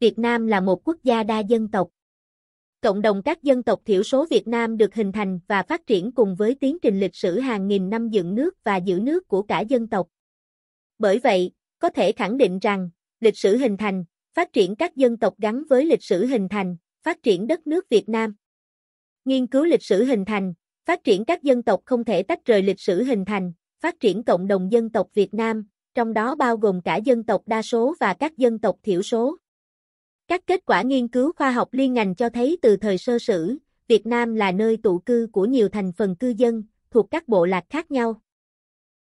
Việt Nam là một quốc gia đa dân tộc. Cộng đồng các dân tộc thiểu số Việt Nam được hình thành và phát triển cùng với tiến trình lịch sử hàng nghìn năm dựng nước và giữ nước của cả dân tộc. Bởi vậy, có thể khẳng định rằng, lịch sử hình thành, phát triển các dân tộc gắn với lịch sử hình thành, phát triển đất nước Việt Nam. Nghiên cứu lịch sử hình thành, phát triển các dân tộc không thể tách rời lịch sử hình thành, phát triển cộng đồng dân tộc Việt Nam, trong đó bao gồm cả dân tộc đa số và các dân tộc thiểu số. Các kết quả nghiên cứu khoa học liên ngành cho thấy từ thời sơ sử, Việt Nam là nơi tụ cư của nhiều thành phần cư dân, thuộc các bộ lạc khác nhau.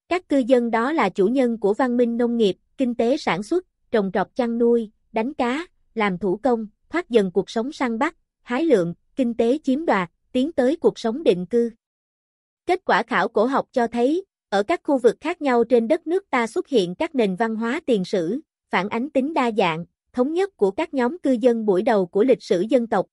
Các cư dân đó là chủ nhân của văn minh nông nghiệp, kinh tế sản xuất, trồng trọt chăn nuôi, đánh cá, làm thủ công, thoát dần cuộc sống săn bắt, hái lượng, kinh tế chiếm đoạt, tiến tới cuộc sống định cư. Kết quả khảo cổ học cho thấy, ở các khu vực khác nhau trên đất nước ta xuất hiện các nền văn hóa tiền sử, phản ánh tính đa dạng, thống nhất của các nhóm cư dân buổi đầu của lịch sử dân tộc.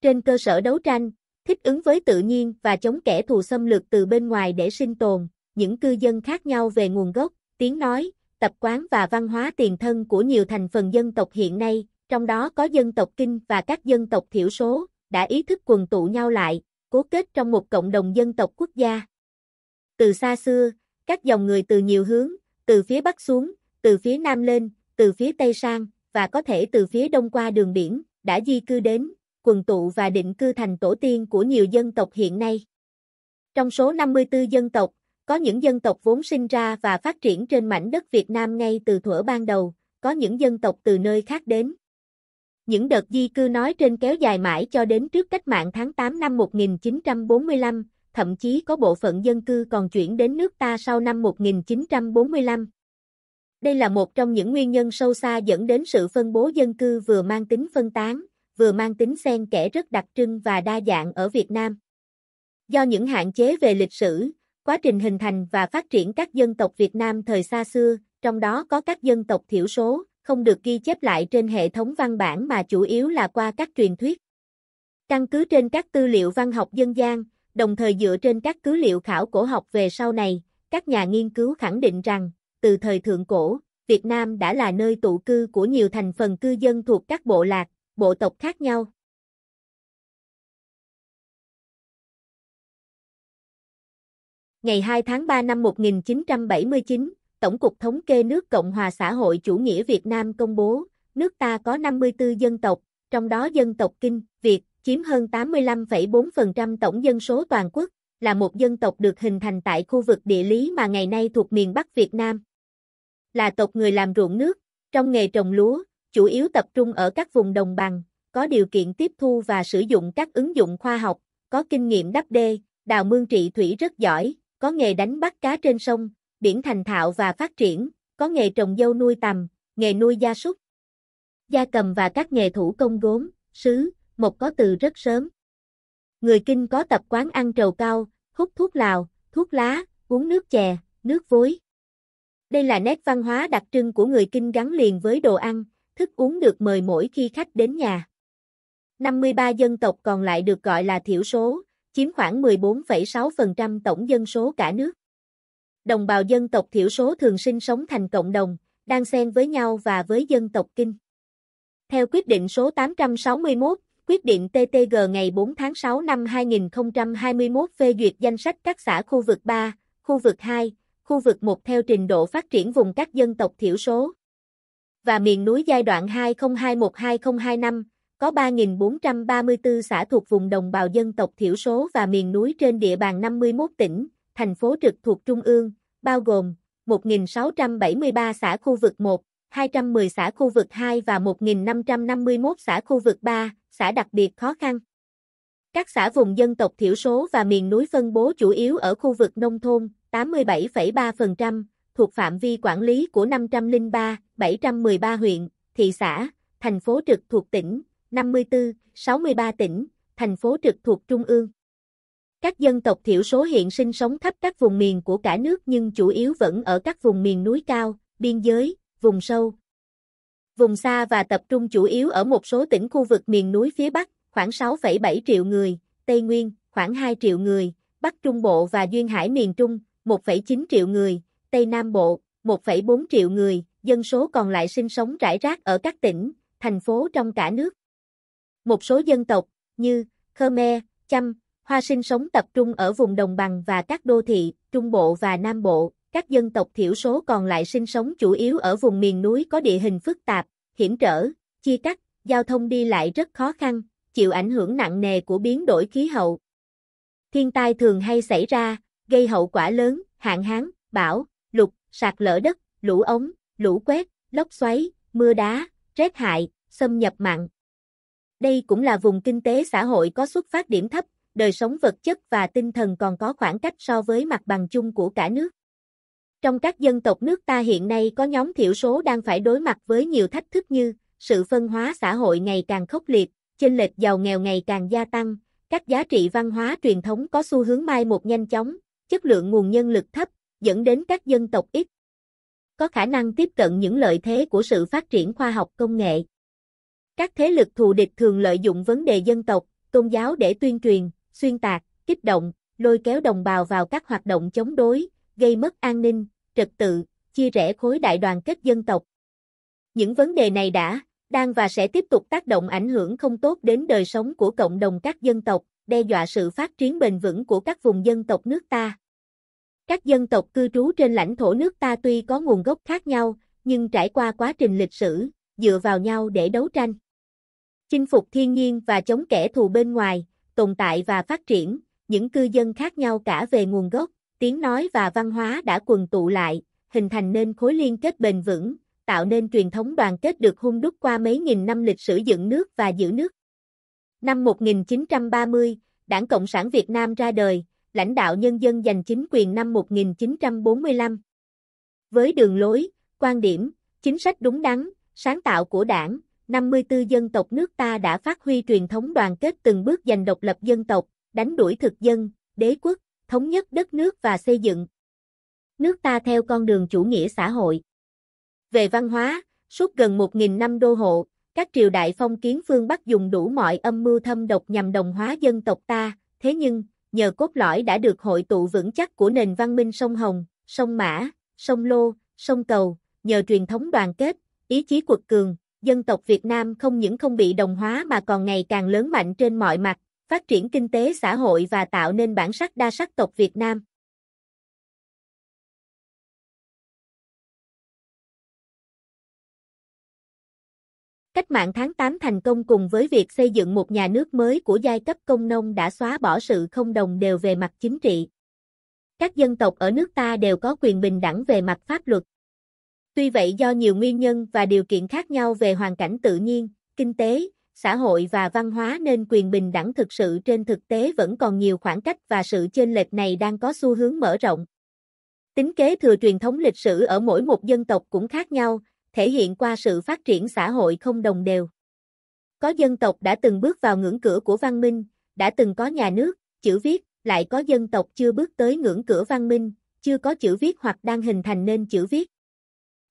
Trên cơ sở đấu tranh, thích ứng với tự nhiên và chống kẻ thù xâm lược từ bên ngoài để sinh tồn, những cư dân khác nhau về nguồn gốc, tiếng nói, tập quán và văn hóa tiền thân của nhiều thành phần dân tộc hiện nay, trong đó có dân tộc Kinh và các dân tộc thiểu số, đã ý thức quần tụ nhau lại, cố kết trong một cộng đồng dân tộc quốc gia. Từ xa xưa, các dòng người từ nhiều hướng, từ phía Bắc xuống, từ phía Nam lên, từ phía Tây sang, và có thể từ phía đông qua đường biển, đã di cư đến, quần tụ và định cư thành tổ tiên của nhiều dân tộc hiện nay. Trong số 54 dân tộc, có những dân tộc vốn sinh ra và phát triển trên mảnh đất Việt Nam ngay từ thuở ban đầu, có những dân tộc từ nơi khác đến. Những đợt di cư nói trên kéo dài mãi cho đến trước cách mạng tháng 8 năm 1945, thậm chí có bộ phận dân cư còn chuyển đến nước ta sau năm 1945. Đây là một trong những nguyên nhân sâu xa dẫn đến sự phân bố dân cư vừa mang tính phân tán, vừa mang tính xen kẽ rất đặc trưng và đa dạng ở Việt Nam. Do những hạn chế về lịch sử, quá trình hình thành và phát triển các dân tộc Việt Nam thời xa xưa, trong đó có các dân tộc thiểu số, không được ghi chép lại trên hệ thống văn bản mà chủ yếu là qua các truyền thuyết. Căn cứ trên các tư liệu văn học dân gian, đồng thời dựa trên các cứ liệu khảo cổ học về sau này, các nhà nghiên cứu khẳng định rằng từ thời thượng cổ, Việt Nam đã là nơi tụ cư của nhiều thành phần cư dân thuộc các bộ lạc, bộ tộc khác nhau. Ngày 2 tháng 3 năm 1979, Tổng cục Thống kê nước Cộng hòa xã hội chủ nghĩa Việt Nam công bố, nước ta có 54 dân tộc, trong đó dân tộc Kinh, Việt, chiếm hơn 85,4% tổng dân số toàn quốc, là một dân tộc được hình thành tại khu vực địa lý mà ngày nay thuộc miền Bắc Việt Nam là tộc người làm ruộng nước, trong nghề trồng lúa, chủ yếu tập trung ở các vùng đồng bằng, có điều kiện tiếp thu và sử dụng các ứng dụng khoa học, có kinh nghiệm đắp đê, đào mương trị thủy rất giỏi, có nghề đánh bắt cá trên sông, biển thành thạo và phát triển, có nghề trồng dâu nuôi tầm, nghề nuôi gia súc, gia cầm và các nghề thủ công gốm, sứ, một có từ rất sớm. Người Kinh có tập quán ăn trầu cao, hút thuốc lào, thuốc lá, uống nước chè, nước vối. Đây là nét văn hóa đặc trưng của người Kinh gắn liền với đồ ăn, thức uống được mời mỗi khi khách đến nhà. 53 dân tộc còn lại được gọi là thiểu số, chiếm khoảng 14,6% tổng dân số cả nước. Đồng bào dân tộc thiểu số thường sinh sống thành cộng đồng, đang xen với nhau và với dân tộc Kinh. Theo quyết định số 861, quyết định TTG ngày 4 tháng 6 năm 2021 phê duyệt danh sách các xã khu vực 3, khu vực 2, khu vực 1 theo trình độ phát triển vùng các dân tộc thiểu số và miền núi giai đoạn 2021-2025, có 3.434 xã thuộc vùng đồng bào dân tộc thiểu số và miền núi trên địa bàn 51 tỉnh, thành phố trực thuộc Trung ương, bao gồm 1.673 xã khu vực 1, 210 xã khu vực 2 và 1.551 xã khu vực 3, xã đặc biệt khó khăn. Các xã vùng dân tộc thiểu số và miền núi phân bố chủ yếu ở khu vực nông thôn, 87,3%, thuộc phạm vi quản lý của 503, 713 huyện, thị xã, thành phố trực thuộc tỉnh, 54, 63 tỉnh, thành phố trực thuộc trung ương. Các dân tộc thiểu số hiện sinh sống khắp các vùng miền của cả nước nhưng chủ yếu vẫn ở các vùng miền núi cao, biên giới, vùng sâu. Vùng xa và tập trung chủ yếu ở một số tỉnh khu vực miền núi phía Bắc, khoảng 6,7 triệu người, Tây Nguyên, khoảng 2 triệu người, Bắc Trung Bộ và Duyên Hải miền Trung, 1,9 triệu người, Tây Nam Bộ, 1,4 triệu người, dân số còn lại sinh sống rải rác ở các tỉnh, thành phố trong cả nước. Một số dân tộc, như Khmer, Chăm, Hoa sinh sống tập trung ở vùng đồng bằng và các đô thị, Trung Bộ và Nam Bộ, các dân tộc thiểu số còn lại sinh sống chủ yếu ở vùng miền núi có địa hình phức tạp, hiểm trở, chia cắt, giao thông đi lại rất khó khăn, chịu ảnh hưởng nặng nề của biến đổi khí hậu. Thiên tai thường hay xảy ra, gây hậu quả lớn, hạn hán, bão, lụt, sạt lở đất, lũ ống, lũ quét, lốc xoáy, mưa đá, rét hại, xâm nhập mặn. Đây cũng là vùng kinh tế xã hội có xuất phát điểm thấp, đời sống vật chất và tinh thần còn có khoảng cách so với mặt bằng chung của cả nước. Trong các dân tộc nước ta hiện nay có nhóm thiểu số đang phải đối mặt với nhiều thách thức như sự phân hóa xã hội ngày càng khốc liệt, chênh lệch giàu nghèo ngày càng gia tăng, các giá trị văn hóa truyền thống có xu hướng mai một nhanh chóng, chất lượng nguồn nhân lực thấp, dẫn đến các dân tộc ít có khả năng tiếp cận những lợi thế của sự phát triển khoa học công nghệ. Các thế lực thù địch thường lợi dụng vấn đề dân tộc, tôn giáo để tuyên truyền, xuyên tạc, kích động, lôi kéo đồng bào vào các hoạt động chống đối, gây mất an ninh, trật tự, chia rẽ khối đại đoàn kết dân tộc. Những vấn đề này đã, đang và sẽ tiếp tục tác động ảnh hưởng không tốt đến đời sống của cộng đồng các dân tộc, đe dọa sự phát triển bền vững của các vùng dân tộc nước ta. Các dân tộc cư trú trên lãnh thổ nước ta tuy có nguồn gốc khác nhau, nhưng trải qua quá trình lịch sử, dựa vào nhau để đấu tranh. Chinh phục thiên nhiên và chống kẻ thù bên ngoài, tồn tại và phát triển, những cư dân khác nhau cả về nguồn gốc, tiếng nói và văn hóa đã quần tụ lại, hình thành nên khối liên kết bền vững, tạo nên truyền thống đoàn kết được hung đúc qua mấy nghìn năm lịch sử dựng nước và giữ nước. Năm 1930, Đảng Cộng sản Việt Nam ra đời, lãnh đạo nhân dân giành chính quyền năm 1945. Với đường lối, quan điểm, chính sách đúng đắn, sáng tạo của đảng, 54 dân tộc nước ta đã phát huy truyền thống đoàn kết từng bước giành độc lập dân tộc, đánh đuổi thực dân, đế quốc, thống nhất đất nước và xây dựng. Nước ta theo con đường chủ nghĩa xã hội. Về văn hóa, suốt gần 1.000 năm đô hộ, các triều đại phong kiến phương Bắc dùng đủ mọi âm mưu thâm độc nhằm đồng hóa dân tộc ta, thế nhưng, nhờ cốt lõi đã được hội tụ vững chắc của nền văn minh sông Hồng, sông Mã, sông Lô, sông Cầu, nhờ truyền thống đoàn kết, ý chí quật cường, dân tộc Việt Nam không những không bị đồng hóa mà còn ngày càng lớn mạnh trên mọi mặt, phát triển kinh tế xã hội và tạo nên bản sắc đa sắc tộc Việt Nam. Cách mạng tháng 8 thành công cùng với việc xây dựng một nhà nước mới của giai cấp công nông đã xóa bỏ sự không đồng đều về mặt chính trị. Các dân tộc ở nước ta đều có quyền bình đẳng về mặt pháp luật. Tuy vậy do nhiều nguyên nhân và điều kiện khác nhau về hoàn cảnh tự nhiên, kinh tế, xã hội và văn hóa nên quyền bình đẳng thực sự trên thực tế vẫn còn nhiều khoảng cách và sự chênh lệch này đang có xu hướng mở rộng. Tính kế thừa truyền thống lịch sử ở mỗi một dân tộc cũng khác nhau, thể hiện qua sự phát triển xã hội không đồng đều. Có dân tộc đã từng bước vào ngưỡng cửa của văn minh, đã từng có nhà nước, chữ viết, lại có dân tộc chưa bước tới ngưỡng cửa văn minh, chưa có chữ viết hoặc đang hình thành nên chữ viết.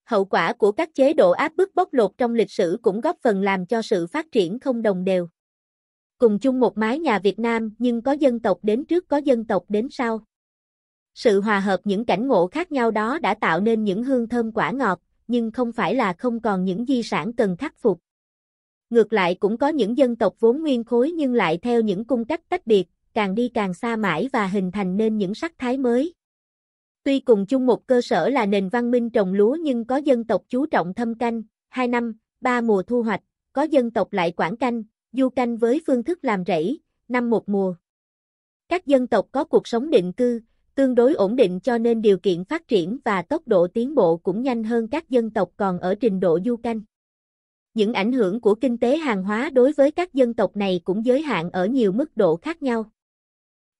Hậu quả của các chế độ áp bức bóc lột trong lịch sử cũng góp phần làm cho sự phát triển không đồng đều. Cùng chung một mái nhà Việt Nam nhưng có dân tộc đến trước có dân tộc đến sau. Sự hòa hợp những cảnh ngộ khác nhau đó đã tạo nên những hương thơm quả ngọt, nhưng không phải là không còn những di sản cần khắc phục. Ngược lại cũng có những dân tộc vốn nguyên khối nhưng lại theo những cung cách tách biệt, càng đi càng xa mãi và hình thành nên những sắc thái mới. Tuy cùng chung một cơ sở là nền văn minh trồng lúa nhưng có dân tộc chú trọng thâm canh, 2 năm, 3 mùa thu hoạch, có dân tộc lại quảng canh, du canh với phương thức làm rẫy, năm một mùa. Các dân tộc có cuộc sống định cư, tương đối ổn định cho nên điều kiện phát triển và tốc độ tiến bộ cũng nhanh hơn các dân tộc còn ở trình độ du canh. Những ảnh hưởng của kinh tế hàng hóa đối với các dân tộc này cũng giới hạn ở nhiều mức độ khác nhau.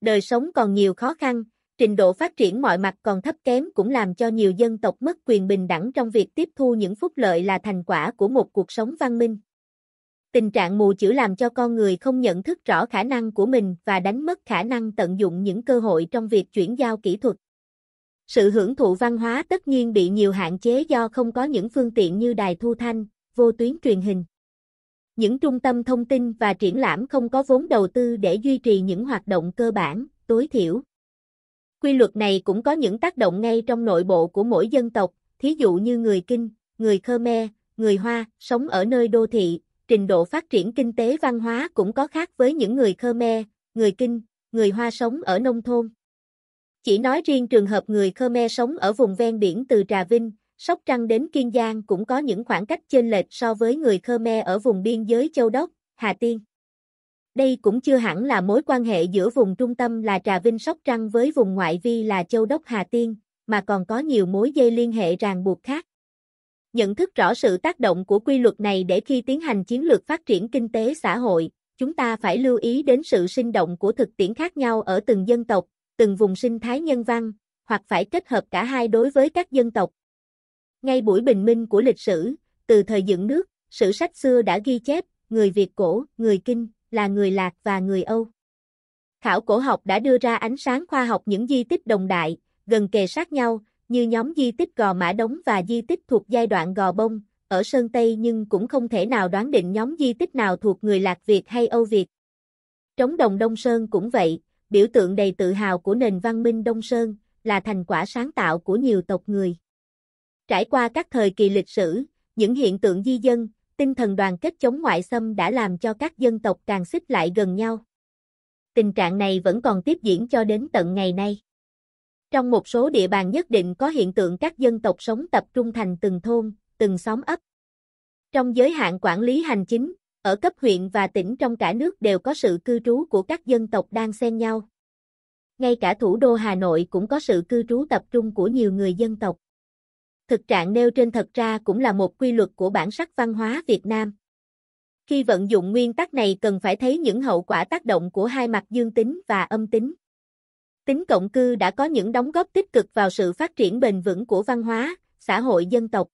Đời sống còn nhiều khó khăn, trình độ phát triển mọi mặt còn thấp kém cũng làm cho nhiều dân tộc mất quyền bình đẳng trong việc tiếp thu những phúc lợi là thành quả của một cuộc sống văn minh. Tình trạng mù chữ làm cho con người không nhận thức rõ khả năng của mình và đánh mất khả năng tận dụng những cơ hội trong việc chuyển giao kỹ thuật. Sự hưởng thụ văn hóa tất nhiên bị nhiều hạn chế do không có những phương tiện như đài thu thanh, vô tuyến truyền hình. Những trung tâm thông tin và triển lãm không có vốn đầu tư để duy trì những hoạt động cơ bản, tối thiểu. Quy luật này cũng có những tác động ngay trong nội bộ của mỗi dân tộc, thí dụ như người Kinh, người Khmer, người Hoa, sống ở nơi đô thị, trình độ phát triển kinh tế văn hóa cũng có khác với những người Khmer, người Kinh, người Hoa sống ở nông thôn. Chỉ nói riêng trường hợp người Khmer sống ở vùng ven biển từ Trà Vinh, Sóc Trăng đến Kiên Giang cũng có những khoảng cách chênh lệch so với người Khmer ở vùng biên giới Châu Đốc, Hà Tiên. Đây cũng chưa hẳn là mối quan hệ giữa vùng trung tâm là Trà Vinh Sóc Trăng với vùng ngoại vi là Châu Đốc Hà Tiên, mà còn có nhiều mối dây liên hệ ràng buộc khác nhận thức rõ sự tác động của quy luật này để khi tiến hành chiến lược phát triển kinh tế xã hội, chúng ta phải lưu ý đến sự sinh động của thực tiễn khác nhau ở từng dân tộc, từng vùng sinh thái nhân văn, hoặc phải kết hợp cả hai đối với các dân tộc. Ngay buổi bình minh của lịch sử, từ thời dựng nước, sử sách xưa đã ghi chép, người Việt cổ, người Kinh, là người Lạc và người Âu. Khảo cổ học đã đưa ra ánh sáng khoa học những di tích đồng đại, gần kề sát nhau, như nhóm di tích Gò Mã Đống và di tích thuộc giai đoạn Gò Bông, ở Sơn Tây nhưng cũng không thể nào đoán định nhóm di tích nào thuộc người Lạc Việt hay Âu Việt. Trống đồng Đông Sơn cũng vậy, biểu tượng đầy tự hào của nền văn minh Đông Sơn, là thành quả sáng tạo của nhiều tộc người. Trải qua các thời kỳ lịch sử, những hiện tượng di dân, tinh thần đoàn kết chống ngoại xâm đã làm cho các dân tộc càng xích lại gần nhau. Tình trạng này vẫn còn tiếp diễn cho đến tận ngày nay. Trong một số địa bàn nhất định có hiện tượng các dân tộc sống tập trung thành từng thôn, từng xóm ấp. Trong giới hạn quản lý hành chính, ở cấp huyện và tỉnh trong cả nước đều có sự cư trú của các dân tộc đang xen nhau. Ngay cả thủ đô Hà Nội cũng có sự cư trú tập trung của nhiều người dân tộc. Thực trạng nêu trên thật ra cũng là một quy luật của bản sắc văn hóa Việt Nam. Khi vận dụng nguyên tắc này cần phải thấy những hậu quả tác động của hai mặt dương tính và âm tính. Tính cộng cư đã có những đóng góp tích cực vào sự phát triển bền vững của văn hóa, xã hội dân tộc.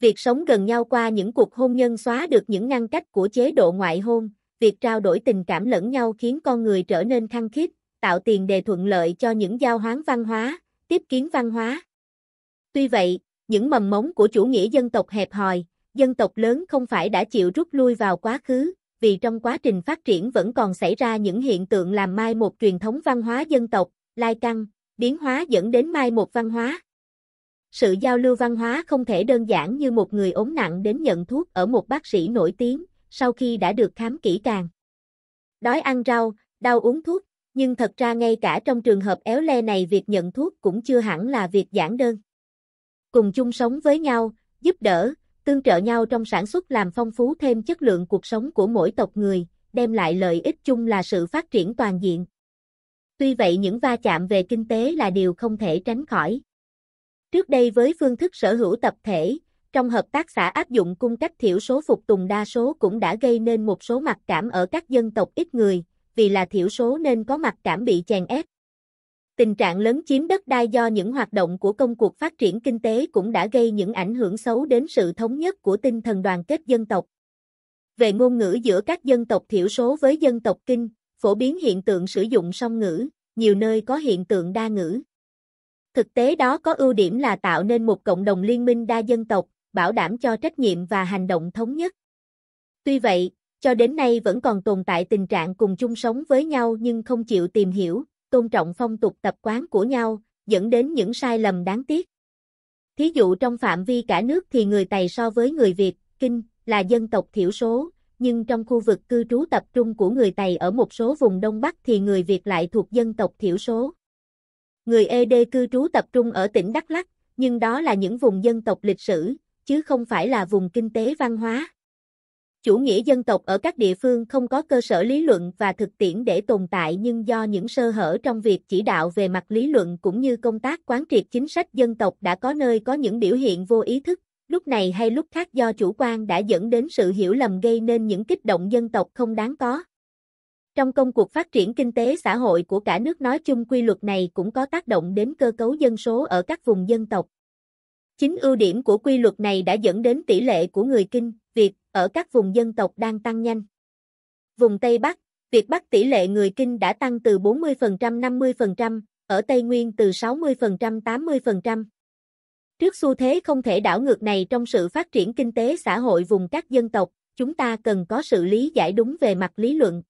Việc sống gần nhau qua những cuộc hôn nhân xóa được những ngăn cách của chế độ ngoại hôn, việc trao đổi tình cảm lẫn nhau khiến con người trở nên khăng khít, tạo tiền đề thuận lợi cho những giao hoán văn hóa, tiếp kiến văn hóa. Tuy vậy, những mầm mống của chủ nghĩa dân tộc hẹp hòi, dân tộc lớn không phải đã chịu rút lui vào quá khứ, vì trong quá trình phát triển vẫn còn xảy ra những hiện tượng làm mai một truyền thống văn hóa dân tộc, lai căng, biến hóa dẫn đến mai một văn hóa. Sự giao lưu văn hóa không thể đơn giản như một người ốm nặng đến nhận thuốc ở một bác sĩ nổi tiếng, sau khi đã được khám kỹ càng. Đói ăn rau, đau uống thuốc, nhưng thật ra ngay cả trong trường hợp éo le này việc nhận thuốc cũng chưa hẳn là việc giản đơn. Cùng chung sống với nhau, giúp đỡ, tương trợ nhau trong sản xuất làm phong phú thêm chất lượng cuộc sống của mỗi tộc người, đem lại lợi ích chung là sự phát triển toàn diện. Tuy vậy những va chạm về kinh tế là điều không thể tránh khỏi. Trước đây với phương thức sở hữu tập thể, trong hợp tác xã áp dụng cung cách thiểu số phục tùng đa số cũng đã gây nên một số mặc cảm ở các dân tộc ít người, vì là thiểu số nên có mặc cảm bị chèn ép. Tình trạng lớn chiếm đất đai do những hoạt động của công cuộc phát triển kinh tế cũng đã gây những ảnh hưởng xấu đến sự thống nhất của tinh thần đoàn kết dân tộc. Về ngôn ngữ giữa các dân tộc thiểu số với dân tộc kinh, phổ biến hiện tượng sử dụng song ngữ, nhiều nơi có hiện tượng đa ngữ. Thực tế đó có ưu điểm là tạo nên một cộng đồng liên minh đa dân tộc, bảo đảm cho trách nhiệm và hành động thống nhất. Tuy vậy, cho đến nay vẫn còn tồn tại tình trạng cùng chung sống với nhau nhưng không chịu tìm hiểu, tôn trọng phong tục tập quán của nhau, dẫn đến những sai lầm đáng tiếc. Thí dụ trong phạm vi cả nước thì người Tày so với người Việt, Kinh, là dân tộc thiểu số, nhưng trong khu vực cư trú tập trung của người Tày ở một số vùng Đông Bắc thì người Việt lại thuộc dân tộc thiểu số. Người ED cư trú tập trung ở tỉnh Đắk lắc nhưng đó là những vùng dân tộc lịch sử, chứ không phải là vùng kinh tế văn hóa chủ nghĩa dân tộc ở các địa phương không có cơ sở lý luận và thực tiễn để tồn tại nhưng do những sơ hở trong việc chỉ đạo về mặt lý luận cũng như công tác quán triệt chính sách dân tộc đã có nơi có những biểu hiện vô ý thức, lúc này hay lúc khác do chủ quan đã dẫn đến sự hiểu lầm gây nên những kích động dân tộc không đáng có. Trong công cuộc phát triển kinh tế xã hội của cả nước nói chung quy luật này cũng có tác động đến cơ cấu dân số ở các vùng dân tộc. Chính ưu điểm của quy luật này đã dẫn đến tỷ lệ của người Kinh, Việt ở các vùng dân tộc đang tăng nhanh. Vùng Tây Bắc, Việt Bắc tỷ lệ người Kinh đã tăng từ 40% 50%, ở Tây Nguyên từ 60% 80%. Trước xu thế không thể đảo ngược này trong sự phát triển kinh tế xã hội vùng các dân tộc, chúng ta cần có sự lý giải đúng về mặt lý luận,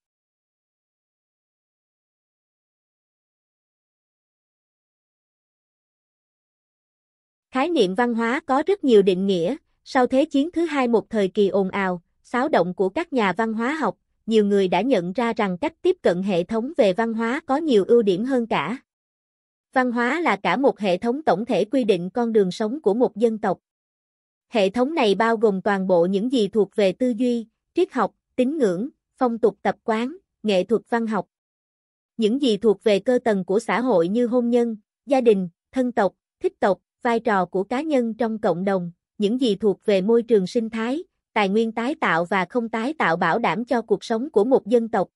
Khái niệm văn hóa có rất nhiều định nghĩa, sau Thế chiến thứ hai một thời kỳ ồn ào, xáo động của các nhà văn hóa học, nhiều người đã nhận ra rằng cách tiếp cận hệ thống về văn hóa có nhiều ưu điểm hơn cả. Văn hóa là cả một hệ thống tổng thể quy định con đường sống của một dân tộc. Hệ thống này bao gồm toàn bộ những gì thuộc về tư duy, triết học, tín ngưỡng, phong tục tập quán, nghệ thuật văn học. Những gì thuộc về cơ tầng của xã hội như hôn nhân, gia đình, thân tộc, thích tộc, vai trò của cá nhân trong cộng đồng, những gì thuộc về môi trường sinh thái, tài nguyên tái tạo và không tái tạo bảo đảm cho cuộc sống của một dân tộc.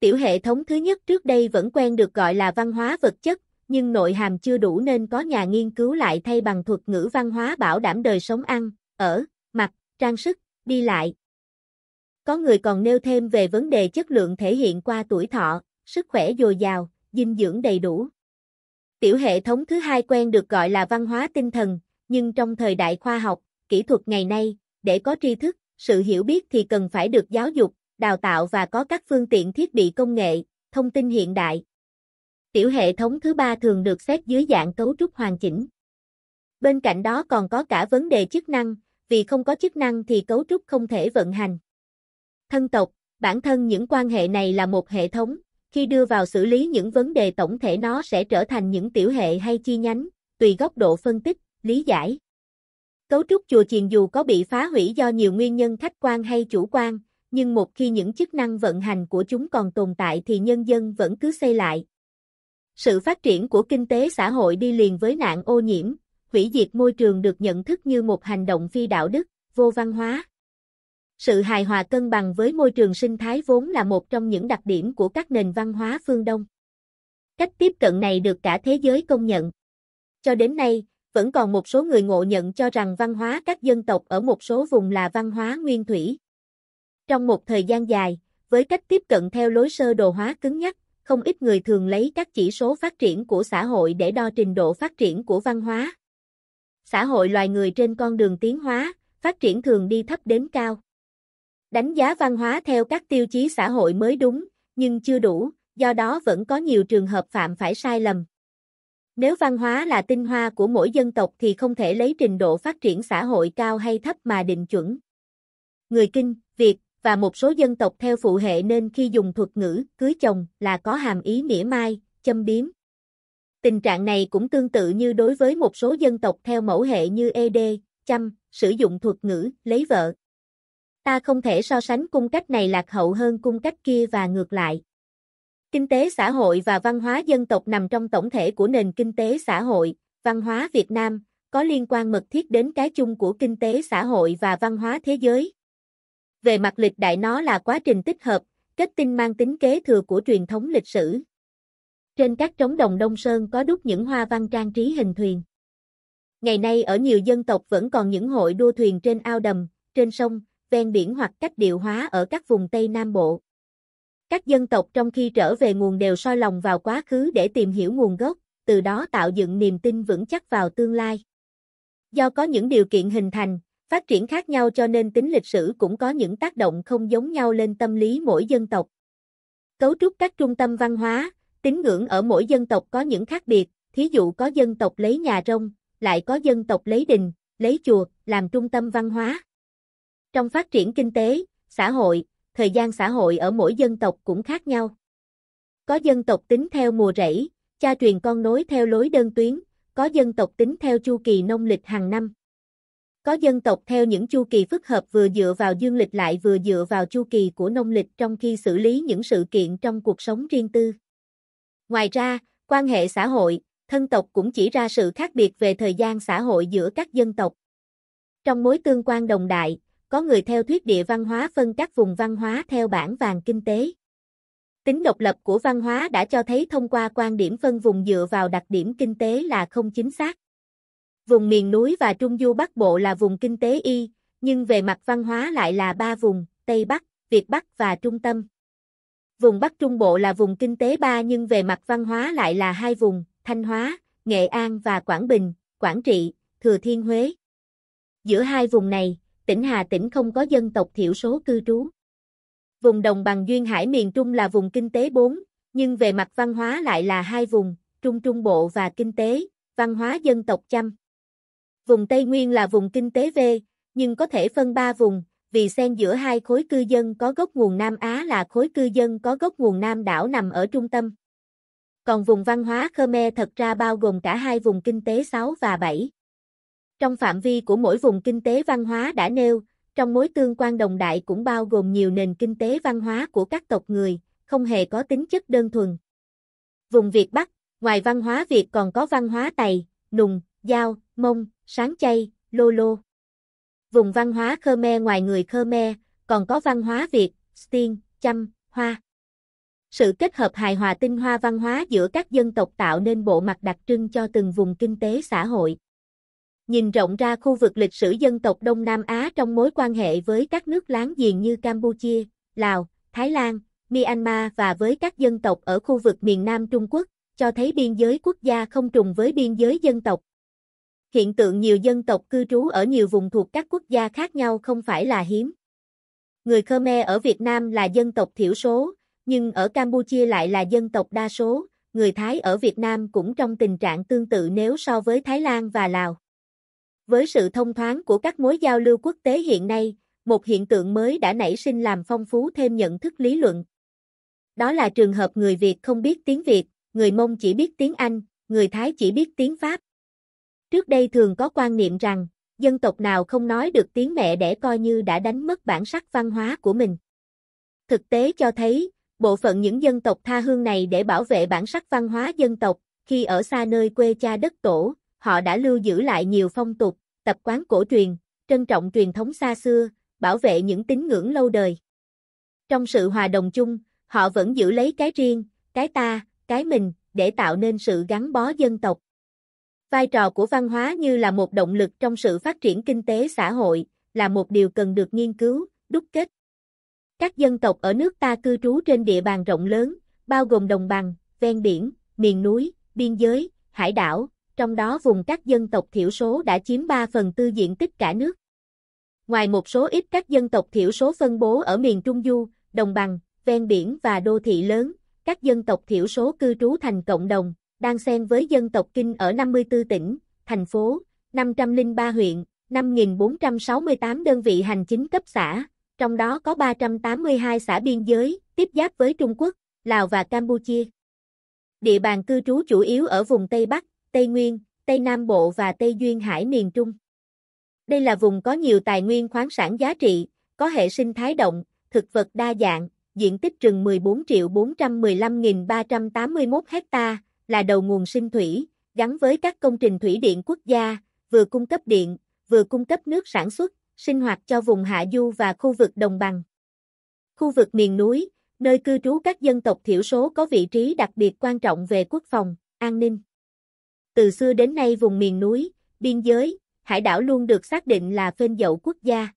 Tiểu hệ thống thứ nhất trước đây vẫn quen được gọi là văn hóa vật chất, nhưng nội hàm chưa đủ nên có nhà nghiên cứu lại thay bằng thuật ngữ văn hóa bảo đảm đời sống ăn, ở, mặc, trang sức, đi lại. Có người còn nêu thêm về vấn đề chất lượng thể hiện qua tuổi thọ, sức khỏe dồi dào, dinh dưỡng đầy đủ. Tiểu hệ thống thứ hai quen được gọi là văn hóa tinh thần, nhưng trong thời đại khoa học, kỹ thuật ngày nay, để có tri thức, sự hiểu biết thì cần phải được giáo dục, đào tạo và có các phương tiện thiết bị công nghệ, thông tin hiện đại. Tiểu hệ thống thứ ba thường được xét dưới dạng cấu trúc hoàn chỉnh. Bên cạnh đó còn có cả vấn đề chức năng, vì không có chức năng thì cấu trúc không thể vận hành. Thân tộc, bản thân những quan hệ này là một hệ thống, khi đưa vào xử lý những vấn đề tổng thể nó sẽ trở thành những tiểu hệ hay chi nhánh, tùy góc độ phân tích, lý giải. Cấu trúc chùa chiền dù có bị phá hủy do nhiều nguyên nhân khách quan hay chủ quan, nhưng một khi những chức năng vận hành của chúng còn tồn tại thì nhân dân vẫn cứ xây lại. Sự phát triển của kinh tế xã hội đi liền với nạn ô nhiễm, hủy diệt môi trường được nhận thức như một hành động phi đạo đức, vô văn hóa. Sự hài hòa cân bằng với môi trường sinh thái vốn là một trong những đặc điểm của các nền văn hóa phương Đông. Cách tiếp cận này được cả thế giới công nhận. Cho đến nay, vẫn còn một số người ngộ nhận cho rằng văn hóa các dân tộc ở một số vùng là văn hóa nguyên thủy. Trong một thời gian dài, với cách tiếp cận theo lối sơ đồ hóa cứng nhắc, không ít người thường lấy các chỉ số phát triển của xã hội để đo trình độ phát triển của văn hóa. Xã hội loài người trên con đường tiến hóa, phát triển thường đi thấp đến cao. Đánh giá văn hóa theo các tiêu chí xã hội mới đúng, nhưng chưa đủ, do đó vẫn có nhiều trường hợp phạm phải sai lầm. Nếu văn hóa là tinh hoa của mỗi dân tộc thì không thể lấy trình độ phát triển xã hội cao hay thấp mà định chuẩn. Người Kinh, Việt và một số dân tộc theo phụ hệ nên khi dùng thuật ngữ cưới chồng là có hàm ý mỉa mai, châm biếm. Tình trạng này cũng tương tự như đối với một số dân tộc theo mẫu hệ như Ede, chăm, sử dụng thuật ngữ lấy vợ ta không thể so sánh cung cách này lạc hậu hơn cung cách kia và ngược lại. Kinh tế xã hội và văn hóa dân tộc nằm trong tổng thể của nền kinh tế xã hội, văn hóa Việt Nam, có liên quan mật thiết đến cái chung của kinh tế xã hội và văn hóa thế giới. Về mặt lịch đại nó là quá trình tích hợp, kết tinh mang tính kế thừa của truyền thống lịch sử. Trên các trống đồng Đông Sơn có đúc những hoa văn trang trí hình thuyền. Ngày nay ở nhiều dân tộc vẫn còn những hội đua thuyền trên ao đầm, trên sông, ven biển hoặc cách điều hóa ở các vùng Tây Nam Bộ. Các dân tộc trong khi trở về nguồn đều soi lòng vào quá khứ để tìm hiểu nguồn gốc, từ đó tạo dựng niềm tin vững chắc vào tương lai. Do có những điều kiện hình thành, phát triển khác nhau cho nên tính lịch sử cũng có những tác động không giống nhau lên tâm lý mỗi dân tộc. Cấu trúc các trung tâm văn hóa, tín ngưỡng ở mỗi dân tộc có những khác biệt, thí dụ có dân tộc lấy nhà rông, lại có dân tộc lấy đình, lấy chùa làm trung tâm văn hóa. Trong phát triển kinh tế, xã hội, thời gian xã hội ở mỗi dân tộc cũng khác nhau. Có dân tộc tính theo mùa rẫy, cha truyền con nối theo lối đơn tuyến, có dân tộc tính theo chu kỳ nông lịch hàng năm. Có dân tộc theo những chu kỳ phức hợp vừa dựa vào dương lịch lại vừa dựa vào chu kỳ của nông lịch trong khi xử lý những sự kiện trong cuộc sống riêng tư. Ngoài ra, quan hệ xã hội, thân tộc cũng chỉ ra sự khác biệt về thời gian xã hội giữa các dân tộc. Trong mối tương quan đồng đại, có người theo thuyết địa văn hóa phân các vùng văn hóa theo bảng vàng kinh tế. Tính độc lập của văn hóa đã cho thấy thông qua quan điểm phân vùng dựa vào đặc điểm kinh tế là không chính xác. Vùng miền núi và Trung Du Bắc Bộ là vùng kinh tế Y, nhưng về mặt văn hóa lại là ba vùng, Tây Bắc, Việt Bắc và Trung Tâm. Vùng Bắc Trung Bộ là vùng kinh tế ba nhưng về mặt văn hóa lại là hai vùng, Thanh Hóa, Nghệ An và Quảng Bình, Quảng Trị, Thừa Thiên Huế. Giữa hai vùng này, tỉnh Hà Tĩnh không có dân tộc thiểu số cư trú. Vùng đồng bằng duyên hải miền Trung là vùng kinh tế 4, nhưng về mặt văn hóa lại là hai vùng, Trung Trung Bộ và kinh tế, văn hóa dân tộc chăm. Vùng Tây Nguyên là vùng kinh tế V, nhưng có thể phân ba vùng, vì xen giữa hai khối cư dân có gốc nguồn Nam Á là khối cư dân có gốc nguồn Nam đảo nằm ở trung tâm. Còn vùng văn hóa Khmer thật ra bao gồm cả hai vùng kinh tế 6 và 7. Trong phạm vi của mỗi vùng kinh tế văn hóa đã nêu, trong mối tương quan đồng đại cũng bao gồm nhiều nền kinh tế văn hóa của các tộc người, không hề có tính chất đơn thuần. Vùng Việt Bắc, ngoài văn hóa Việt còn có văn hóa Tày, Nùng, Giao, Mông, Sáng Chay, Lô Lô. Vùng văn hóa Khmer ngoài người Khmer, còn có văn hóa Việt, Tiên, Chăm, Hoa. Sự kết hợp hài hòa tinh hoa văn hóa giữa các dân tộc tạo nên bộ mặt đặc trưng cho từng vùng kinh tế xã hội nhìn rộng ra khu vực lịch sử dân tộc Đông Nam Á trong mối quan hệ với các nước láng giềng như Campuchia, Lào, Thái Lan, Myanmar và với các dân tộc ở khu vực miền Nam Trung Quốc, cho thấy biên giới quốc gia không trùng với biên giới dân tộc. Hiện tượng nhiều dân tộc cư trú ở nhiều vùng thuộc các quốc gia khác nhau không phải là hiếm. Người Khmer ở Việt Nam là dân tộc thiểu số, nhưng ở Campuchia lại là dân tộc đa số, người Thái ở Việt Nam cũng trong tình trạng tương tự nếu so với Thái Lan và Lào. Với sự thông thoáng của các mối giao lưu quốc tế hiện nay, một hiện tượng mới đã nảy sinh làm phong phú thêm nhận thức lý luận. Đó là trường hợp người Việt không biết tiếng Việt, người Mông chỉ biết tiếng Anh, người Thái chỉ biết tiếng Pháp. Trước đây thường có quan niệm rằng, dân tộc nào không nói được tiếng mẹ đẻ coi như đã đánh mất bản sắc văn hóa của mình. Thực tế cho thấy, bộ phận những dân tộc tha hương này để bảo vệ bản sắc văn hóa dân tộc, khi ở xa nơi quê cha đất tổ, họ đã lưu giữ lại nhiều phong tục, tập quán cổ truyền, trân trọng truyền thống xa xưa, bảo vệ những tín ngưỡng lâu đời. Trong sự hòa đồng chung, họ vẫn giữ lấy cái riêng, cái ta, cái mình, để tạo nên sự gắn bó dân tộc. Vai trò của văn hóa như là một động lực trong sự phát triển kinh tế xã hội, là một điều cần được nghiên cứu, đúc kết. Các dân tộc ở nước ta cư trú trên địa bàn rộng lớn, bao gồm đồng bằng, ven biển, miền núi, biên giới, hải đảo, trong đó vùng các dân tộc thiểu số đã chiếm 3 phần tư diện tích cả nước. Ngoài một số ít các dân tộc thiểu số phân bố ở miền Trung Du, Đồng Bằng, ven biển và đô thị lớn, các dân tộc thiểu số cư trú thành cộng đồng, đang xen với dân tộc Kinh ở 54 tỉnh, thành phố, 503 huyện, 5.468 đơn vị hành chính cấp xã, trong đó có 382 xã biên giới, tiếp giáp với Trung Quốc, Lào và Campuchia. Địa bàn cư trú chủ yếu ở vùng Tây Bắc, Tây Nguyên, Tây Nam Bộ và Tây Duyên Hải miền Trung. Đây là vùng có nhiều tài nguyên khoáng sản giá trị, có hệ sinh thái động, thực vật đa dạng, diện tích rừng 14 415.381 ha là đầu nguồn sinh thủy, gắn với các công trình thủy điện quốc gia, vừa cung cấp điện, vừa cung cấp nước sản xuất, sinh hoạt cho vùng hạ du và khu vực đồng bằng. Khu vực miền núi, nơi cư trú các dân tộc thiểu số có vị trí đặc biệt quan trọng về quốc phòng, an ninh. Từ xưa đến nay vùng miền núi, biên giới, hải đảo luôn được xác định là phên dậu quốc gia.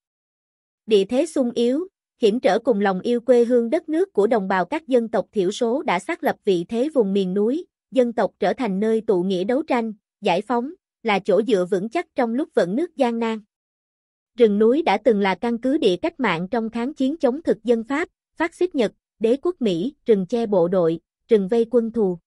Địa thế sung yếu, hiểm trở cùng lòng yêu quê hương đất nước của đồng bào các dân tộc thiểu số đã xác lập vị thế vùng miền núi, dân tộc trở thành nơi tụ nghĩa đấu tranh, giải phóng, là chỗ dựa vững chắc trong lúc vận nước gian nan. Rừng núi đã từng là căn cứ địa cách mạng trong kháng chiến chống thực dân Pháp, phát xít Nhật, đế quốc Mỹ, rừng che bộ đội, rừng vây quân thù.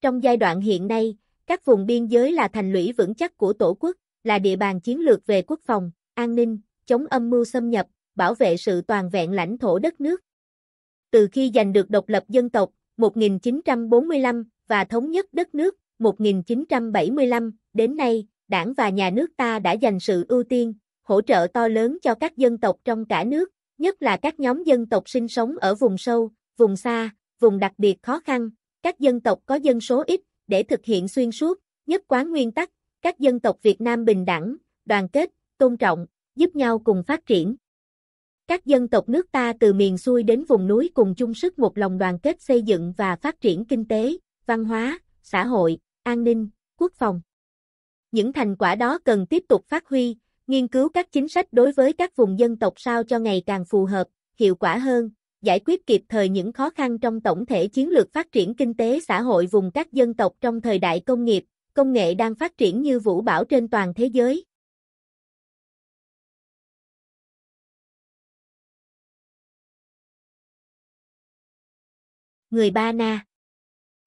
Trong giai đoạn hiện nay, các vùng biên giới là thành lũy vững chắc của tổ quốc, là địa bàn chiến lược về quốc phòng, an ninh, chống âm mưu xâm nhập, bảo vệ sự toàn vẹn lãnh thổ đất nước. Từ khi giành được độc lập dân tộc 1945 và thống nhất đất nước 1975 đến nay, Đảng và nhà nước ta đã dành sự ưu tiên, hỗ trợ to lớn cho các dân tộc trong cả nước, nhất là các nhóm dân tộc sinh sống ở vùng sâu, vùng xa, vùng đặc biệt khó khăn, các dân tộc có dân số ít, để thực hiện xuyên suốt, nhất quán nguyên tắc, các dân tộc Việt Nam bình đẳng, đoàn kết, tôn trọng, giúp nhau cùng phát triển. Các dân tộc nước ta từ miền xuôi đến vùng núi cùng chung sức một lòng đoàn kết xây dựng và phát triển kinh tế, văn hóa, xã hội, an ninh, quốc phòng. Những thành quả đó cần tiếp tục phát huy, nghiên cứu các chính sách đối với các vùng dân tộc sao cho ngày càng phù hợp, hiệu quả hơn, giải quyết kịp thời những khó khăn trong tổng thể chiến lược phát triển kinh tế xã hội vùng các dân tộc trong thời đại công nghiệp, công nghệ đang phát triển như vũ bão trên toàn thế giới. Người Ba Na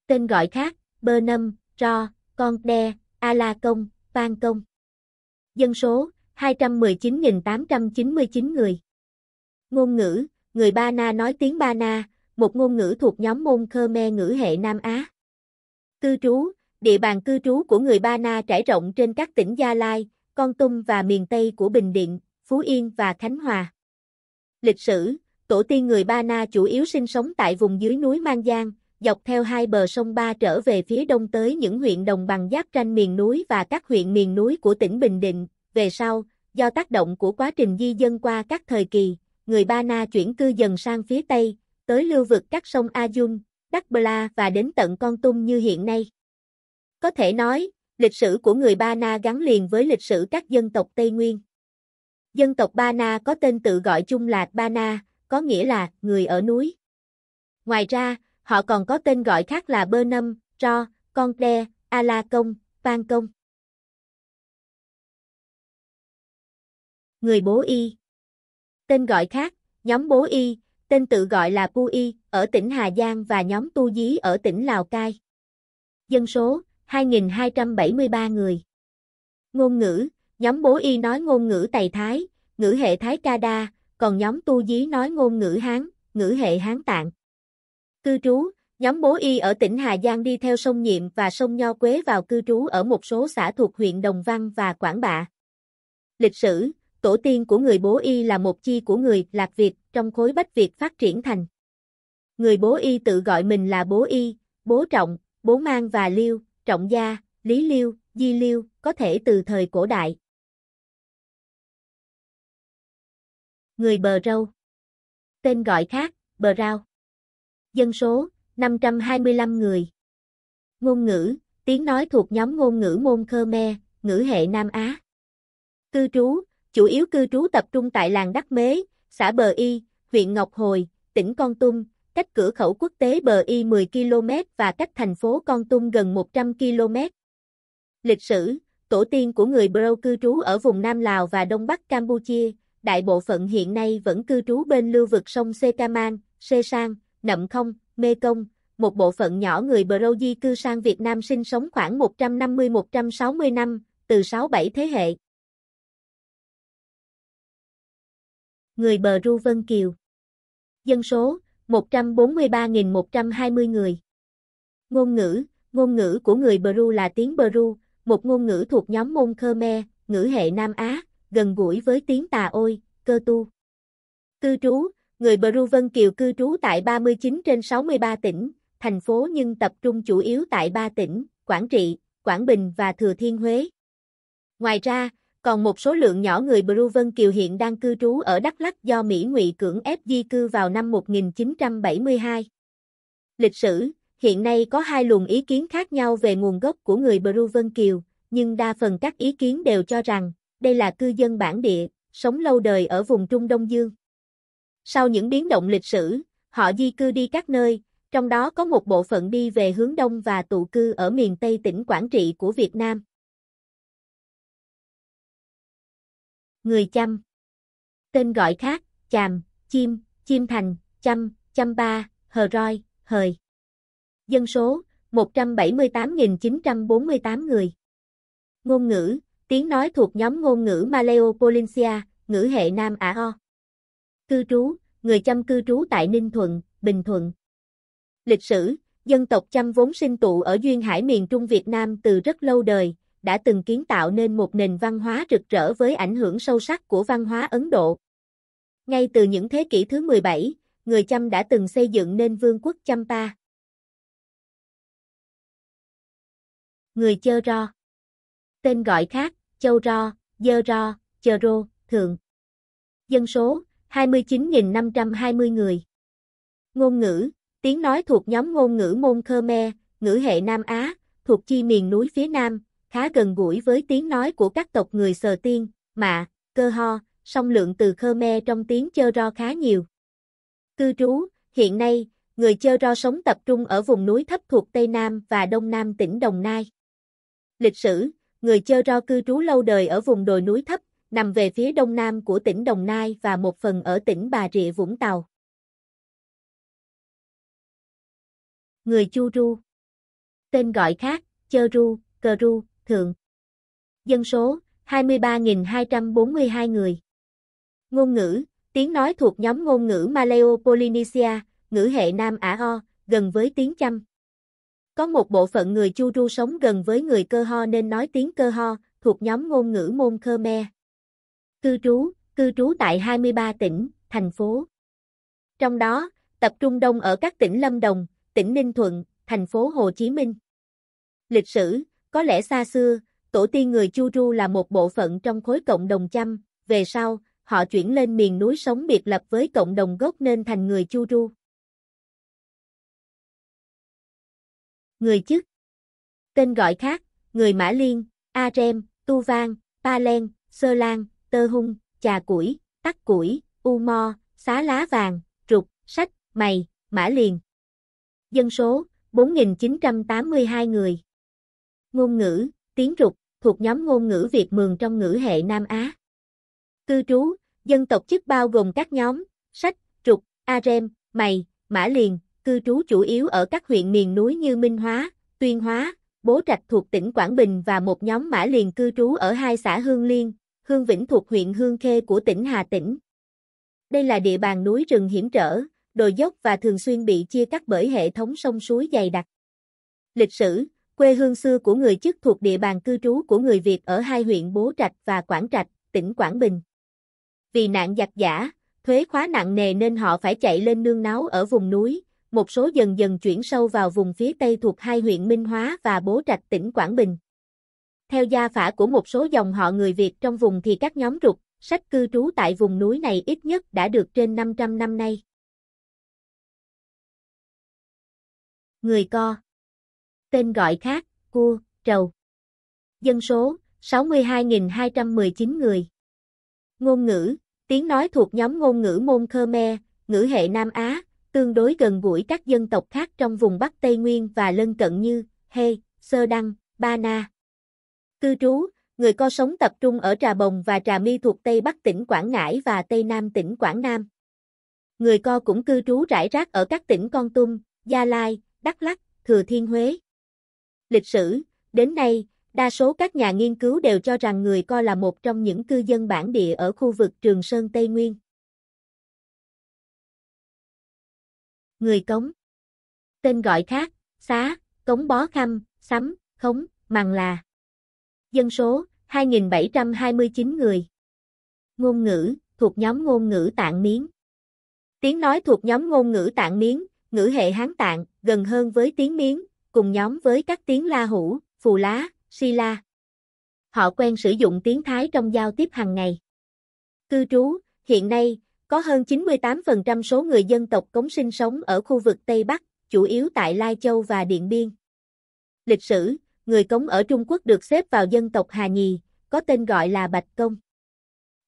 Tên gọi khác, Bơ Nâm, Ro, Con Đe, A La Công, Phan Công Dân số, 219.899 người Ngôn ngữ, người Ba Na nói tiếng Ba Na, một ngôn ngữ thuộc nhóm môn Khmer ngữ hệ Nam Á. Cư trú, địa bàn cư trú của người Ba Na trải rộng trên các tỉnh Gia Lai, Con Tum và miền Tây của Bình Định, Phú Yên và Khánh Hòa. Lịch sử, tổ tiên người Ba Na chủ yếu sinh sống tại vùng dưới núi Mang Giang, dọc theo hai bờ sông Ba trở về phía đông tới những huyện đồng bằng giáp ranh miền núi và các huyện miền núi của tỉnh Bình Định. Về sau, do tác động của quá trình di dân qua các thời kỳ, người Ba Na chuyển cư dần sang phía Tây, tới lưu vực các sông A Dung, Đắc Bla và đến tận Con Tum như hiện nay. Có thể nói, lịch sử của người Ba Na gắn liền với lịch sử các dân tộc Tây Nguyên. Dân tộc Ba Na có tên tự gọi chung là Ba Na, có nghĩa là người ở núi. Ngoài ra, họ còn có tên gọi khác là Bơ nâm Ro, Con Đe, A La Công, Pan Công. Người bố y Tên gọi khác, nhóm Bố Y, tên tự gọi là Pu Y, ở tỉnh Hà Giang và nhóm Tu Dí ở tỉnh Lào Cai. Dân số, 2.273 người. Ngôn ngữ, nhóm Bố Y nói ngôn ngữ Tày Thái, ngữ hệ Thái Ca Đa, còn nhóm Tu Dí nói ngôn ngữ Hán, ngữ hệ Hán Tạng. Cư trú, nhóm Bố Y ở tỉnh Hà Giang đi theo sông Nhiệm và sông Nho Quế vào cư trú ở một số xã thuộc huyện Đồng Văn và Quảng Bạ. Lịch sử tổ tiên của người bố y là một chi của người Lạc Việt trong khối Bách Việt phát triển thành. Người bố y tự gọi mình là bố y, bố trọng, bố mang và liêu, trọng gia, lý liêu, di liêu, có thể từ thời cổ đại. Người bờ râu Tên gọi khác, bờ rau. Dân số, 525 người. Ngôn ngữ, tiếng nói thuộc nhóm ngôn ngữ môn Khmer, ngữ hệ Nam Á. Cư trú, chủ yếu cư trú tập trung tại làng Đắc Mế, xã Bờ Y, huyện Ngọc Hồi, tỉnh Con Tum, cách cửa khẩu quốc tế Bờ Y 10 km và cách thành phố Con Tum gần 100 km. Lịch sử, tổ tiên của người Bro cư trú ở vùng Nam Lào và Đông Bắc Campuchia, đại bộ phận hiện nay vẫn cư trú bên lưu vực sông Sekaman, Sê Sang, Nậm Không, Mê Công, một bộ phận nhỏ người Bro di cư sang Việt Nam sinh sống khoảng 150-160 năm, từ 6-7 thế hệ. người bờ Ru Vân Kiều. Dân số, 143.120 người. Ngôn ngữ, ngôn ngữ của người Bờ Ru là tiếng Bờ Ru, một ngôn ngữ thuộc nhóm môn Khmer, ngữ hệ Nam Á, gần gũi với tiếng Tà Ôi, Cơ Tu. Cư trú, người Bờ Ru Vân Kiều cư trú tại 39 trên 63 tỉnh, thành phố nhưng tập trung chủ yếu tại 3 tỉnh, Quảng Trị, Quảng Bình và Thừa Thiên Huế. Ngoài ra, còn một số lượng nhỏ người Bru Vân Kiều hiện đang cư trú ở Đắk Lắk do Mỹ Ngụy cưỡng ép di cư vào năm 1972. Lịch sử, hiện nay có hai luồng ý kiến khác nhau về nguồn gốc của người Bru Vân Kiều, nhưng đa phần các ý kiến đều cho rằng đây là cư dân bản địa, sống lâu đời ở vùng Trung Đông Dương. Sau những biến động lịch sử, họ di cư đi các nơi, trong đó có một bộ phận đi về hướng đông và tụ cư ở miền Tây tỉnh Quảng Trị của Việt Nam. người chăm. Tên gọi khác, chàm, chim, chim thành, chăm, chăm ba, hờ roi, hời. Dân số, 178.948 người. Ngôn ngữ, tiếng nói thuộc nhóm ngôn ngữ Maleo-Polynesia, ngữ hệ Nam Ả O. Cư trú, người chăm cư trú tại Ninh Thuận, Bình Thuận. Lịch sử, dân tộc chăm vốn sinh tụ ở Duyên Hải miền Trung Việt Nam từ rất lâu đời, đã từng kiến tạo nên một nền văn hóa rực rỡ với ảnh hưởng sâu sắc của văn hóa Ấn Độ. Ngay từ những thế kỷ thứ 17, người Chăm đã từng xây dựng nên vương quốc Champa. Người Chơ Ro Tên gọi khác, Châu Ro, Dơ Ro, Chơ Rô, Thượng. Dân số, 29.520 người. Ngôn ngữ, tiếng nói thuộc nhóm ngôn ngữ môn Khmer, ngữ hệ Nam Á, thuộc chi miền núi phía Nam, khá gần gũi với tiếng nói của các tộc người Sờ Tiên, Mạ, Cơ Ho, song lượng từ Khmer trong tiếng chơ ro khá nhiều. Cư trú, hiện nay, người chơ ro sống tập trung ở vùng núi thấp thuộc Tây Nam và Đông Nam tỉnh Đồng Nai. Lịch sử, người chơ ro cư trú lâu đời ở vùng đồi núi thấp, nằm về phía đông nam của tỉnh Đồng Nai và một phần ở tỉnh Bà Rịa Vũng Tàu. Người Chu Ru Tên gọi khác, Chơ Ru, cơ Ru, thượng. Dân số, 23.242 người. Ngôn ngữ, tiếng nói thuộc nhóm ngôn ngữ Malayo-Polynesia, ngữ hệ Nam Ả O, gần với tiếng Chăm. Có một bộ phận người Chu Ru sống gần với người Cơ Ho nên nói tiếng Cơ Ho, thuộc nhóm ngôn ngữ môn Khmer. Cư trú, cư trú tại 23 tỉnh, thành phố. Trong đó, tập trung đông ở các tỉnh Lâm Đồng, tỉnh Ninh Thuận, thành phố Hồ Chí Minh. Lịch sử, có lẽ xa xưa, tổ tiên người Chu Ru là một bộ phận trong khối cộng đồng chăm, về sau, họ chuyển lên miền núi sống biệt lập với cộng đồng gốc nên thành người Chu Ru. Người chức Tên gọi khác, người Mã Liên, Arem, Tu Vang, Pa Len, Sơ Lan, Tơ Hung, Trà Củi, Tắc Củi, U Mo, Xá Lá Vàng, Trục, Sách, Mày, Mã Liền. Dân số 4.982 người ngôn ngữ, tiếng rục, thuộc nhóm ngôn ngữ Việt Mường trong ngữ hệ Nam Á. Cư trú, dân tộc chức bao gồm các nhóm, sách, trục, arem, mày, mã liền, cư trú chủ yếu ở các huyện miền núi như Minh Hóa, Tuyên Hóa, Bố Trạch thuộc tỉnh Quảng Bình và một nhóm mã liền cư trú ở hai xã Hương Liên, Hương Vĩnh thuộc huyện Hương Khê của tỉnh Hà Tĩnh. Đây là địa bàn núi rừng hiểm trở, đồi dốc và thường xuyên bị chia cắt bởi hệ thống sông suối dày đặc. Lịch sử quê hương xưa của người chức thuộc địa bàn cư trú của người Việt ở hai huyện Bố Trạch và Quảng Trạch, tỉnh Quảng Bình. Vì nạn giặc giả, thuế khóa nặng nề nên họ phải chạy lên nương náu ở vùng núi, một số dần dần chuyển sâu vào vùng phía Tây thuộc hai huyện Minh Hóa và Bố Trạch tỉnh Quảng Bình. Theo gia phả của một số dòng họ người Việt trong vùng thì các nhóm rục, sách cư trú tại vùng núi này ít nhất đã được trên 500 năm nay. Người co tên gọi khác, cua, trầu. Dân số, 62.219 người. Ngôn ngữ, tiếng nói thuộc nhóm ngôn ngữ môn Khmer, ngữ hệ Nam Á, tương đối gần gũi các dân tộc khác trong vùng Bắc Tây Nguyên và lân cận như He, Sơ Đăng, Ba Na. Cư trú, người co sống tập trung ở Trà Bồng và Trà my thuộc Tây Bắc tỉnh Quảng Ngãi và Tây Nam tỉnh Quảng Nam. Người co cũng cư trú rải rác ở các tỉnh Con Tum, Gia Lai, Đắk lắc, Thừa Thiên Huế lịch sử, đến nay, đa số các nhà nghiên cứu đều cho rằng người Co là một trong những cư dân bản địa ở khu vực Trường Sơn Tây Nguyên. Người Cống Tên gọi khác, xá, cống bó khăm, sắm, khống, màng là Dân số, 2.729 người Ngôn ngữ, thuộc nhóm ngôn ngữ tạng miến Tiếng nói thuộc nhóm ngôn ngữ tạng miến ngữ hệ Hán tạng, gần hơn với tiếng miến cùng nhóm với các tiếng La Hủ, Phù Lá, Si La. Họ quen sử dụng tiếng Thái trong giao tiếp hàng ngày. Cư trú, hiện nay, có hơn 98% số người dân tộc cống sinh sống ở khu vực Tây Bắc, chủ yếu tại Lai Châu và Điện Biên. Lịch sử, người cống ở Trung Quốc được xếp vào dân tộc Hà Nhì, có tên gọi là Bạch Công.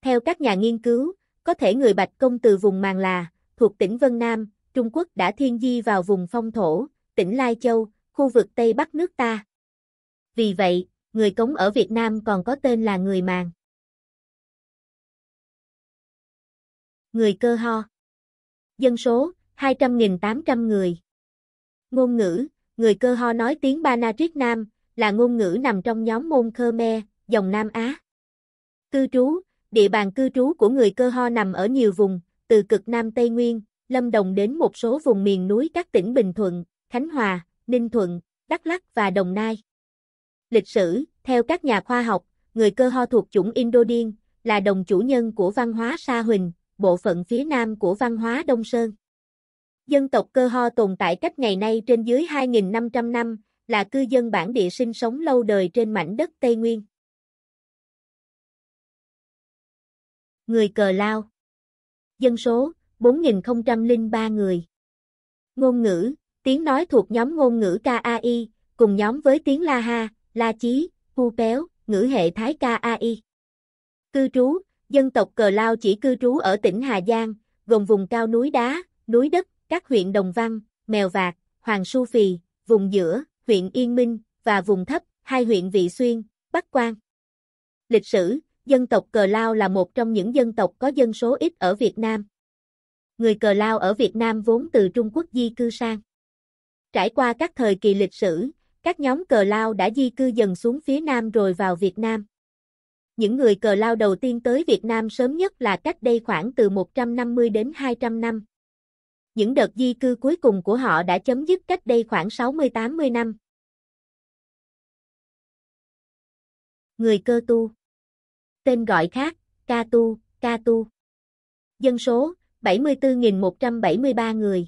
Theo các nhà nghiên cứu, có thể người Bạch Công từ vùng Màng Là, thuộc tỉnh Vân Nam, Trung Quốc đã thiên di vào vùng phong thổ, tỉnh Lai Châu, khu vực Tây Bắc nước ta. Vì vậy, người Cống ở Việt Nam còn có tên là người Màng. Người Cơ Ho Dân số 200.800 người Ngôn ngữ Người Cơ Ho nói tiếng Banatrit Nam, là ngôn ngữ nằm trong nhóm môn Khmer, dòng Nam Á. Cư trú Địa bàn cư trú của người Cơ Ho nằm ở nhiều vùng, từ cực Nam Tây Nguyên, Lâm Đồng đến một số vùng miền núi các tỉnh Bình Thuận, Khánh Hòa, Ninh Thuận, Đắk Lắk và Đồng Nai. Lịch sử, theo các nhà khoa học, người cơ ho thuộc chủng Indodiên, là đồng chủ nhân của văn hóa Sa Huỳnh, bộ phận phía nam của văn hóa Đông Sơn. Dân tộc cơ ho tồn tại cách ngày nay trên dưới 2.500 năm, là cư dân bản địa sinh sống lâu đời trên mảnh đất Tây Nguyên. Người Cờ Lao Dân số 4.003 người Ngôn ngữ tiếng nói thuộc nhóm ngôn ngữ KAI, cùng nhóm với tiếng La Ha, La Chí, Hu Péo, ngữ hệ Thái KAI. Cư trú, dân tộc Cờ Lao chỉ cư trú ở tỉnh Hà Giang, gồm vùng cao núi đá, núi đất, các huyện Đồng Văn, Mèo Vạc, Hoàng Su Phì, vùng giữa, huyện Yên Minh, và vùng thấp, hai huyện Vị Xuyên, Bắc Quang. Lịch sử, dân tộc Cờ Lao là một trong những dân tộc có dân số ít ở Việt Nam. Người Cờ Lao ở Việt Nam vốn từ Trung Quốc di cư sang. Trải qua các thời kỳ lịch sử, các nhóm cờ lao đã di cư dần xuống phía Nam rồi vào Việt Nam. Những người cờ lao đầu tiên tới Việt Nam sớm nhất là cách đây khoảng từ 150 đến 200 năm. Những đợt di cư cuối cùng của họ đã chấm dứt cách đây khoảng 60-80 năm. Người cơ tu Tên gọi khác, ca tu, ca tu. Dân số, 74.173 người.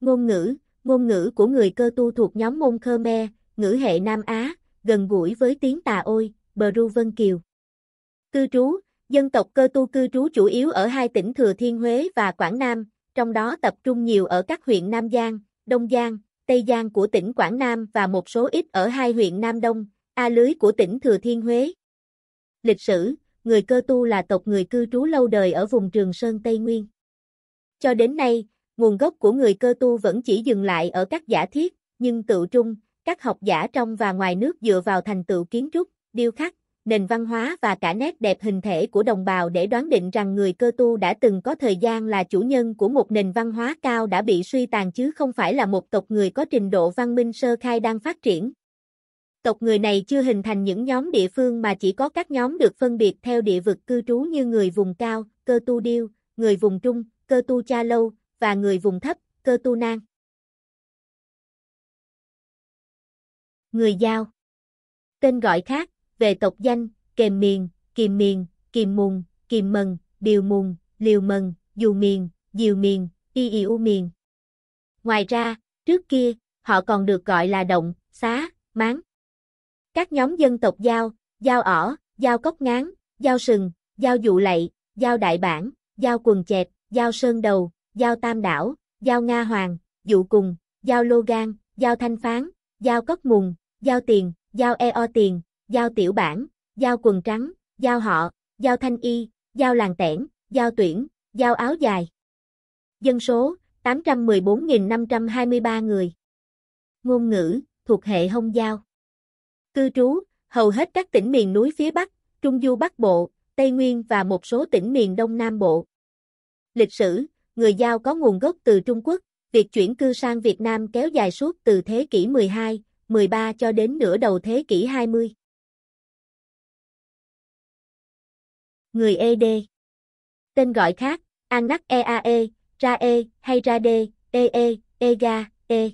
Ngôn ngữ, Ngôn ngữ của người cơ tu thuộc nhóm môn Khmer, ngữ hệ Nam Á, gần gũi với tiếng Tà Ôi, Bờ Ru Vân Kiều. Cư trú, dân tộc cơ tu cư trú chủ yếu ở hai tỉnh Thừa Thiên Huế và Quảng Nam, trong đó tập trung nhiều ở các huyện Nam Giang, Đông Giang, Tây Giang của tỉnh Quảng Nam và một số ít ở hai huyện Nam Đông, A Lưới của tỉnh Thừa Thiên Huế. Lịch sử, người cơ tu là tộc người cư trú lâu đời ở vùng Trường Sơn Tây Nguyên. Cho đến nay, nguồn gốc của người cơ tu vẫn chỉ dừng lại ở các giả thiết, nhưng tự trung, các học giả trong và ngoài nước dựa vào thành tựu kiến trúc, điêu khắc, nền văn hóa và cả nét đẹp hình thể của đồng bào để đoán định rằng người cơ tu đã từng có thời gian là chủ nhân của một nền văn hóa cao đã bị suy tàn chứ không phải là một tộc người có trình độ văn minh sơ khai đang phát triển. Tộc người này chưa hình thành những nhóm địa phương mà chỉ có các nhóm được phân biệt theo địa vực cư trú như người vùng cao, cơ tu điêu, người vùng trung, cơ tu cha lâu, và người vùng thấp, cơ tu nang. Người Giao Tên gọi khác, về tộc danh, kềm miền, kìm miền, kìm mùng, kìm mần, điều mùng, liều mần, dù miền, diều miền, y yêu miền. Ngoài ra, trước kia, họ còn được gọi là động, xá, máng. Các nhóm dân tộc Giao, Giao ỏ, Giao cốc ngán, Giao sừng, Giao dụ lạy, Giao đại bản, Giao quần chẹt, Giao sơn đầu, Giao Tam Đảo, Giao Nga Hoàng, Dụ Cùng, Giao Lô Gan, Giao Thanh Phán, Giao cất Mùng, Giao Tiền, Giao Eo Tiền, Giao Tiểu Bản, Giao Quần Trắng, Giao Họ, Giao Thanh Y, Giao Làng Tẻn, Giao Tuyển, Giao Áo Dài. Dân số 814.523 người. Ngôn ngữ thuộc hệ Hông Giao. Cư trú hầu hết các tỉnh miền núi phía Bắc, Trung Du Bắc Bộ, Tây Nguyên và một số tỉnh miền Đông Nam Bộ. Lịch sử người Giao có nguồn gốc từ Trung Quốc, việc chuyển cư sang Việt Nam kéo dài suốt từ thế kỷ 12, 13 cho đến nửa đầu thế kỷ 20. Người ED Tên gọi khác, Anak EAE, Rae hay Rade, EE, EGA, E.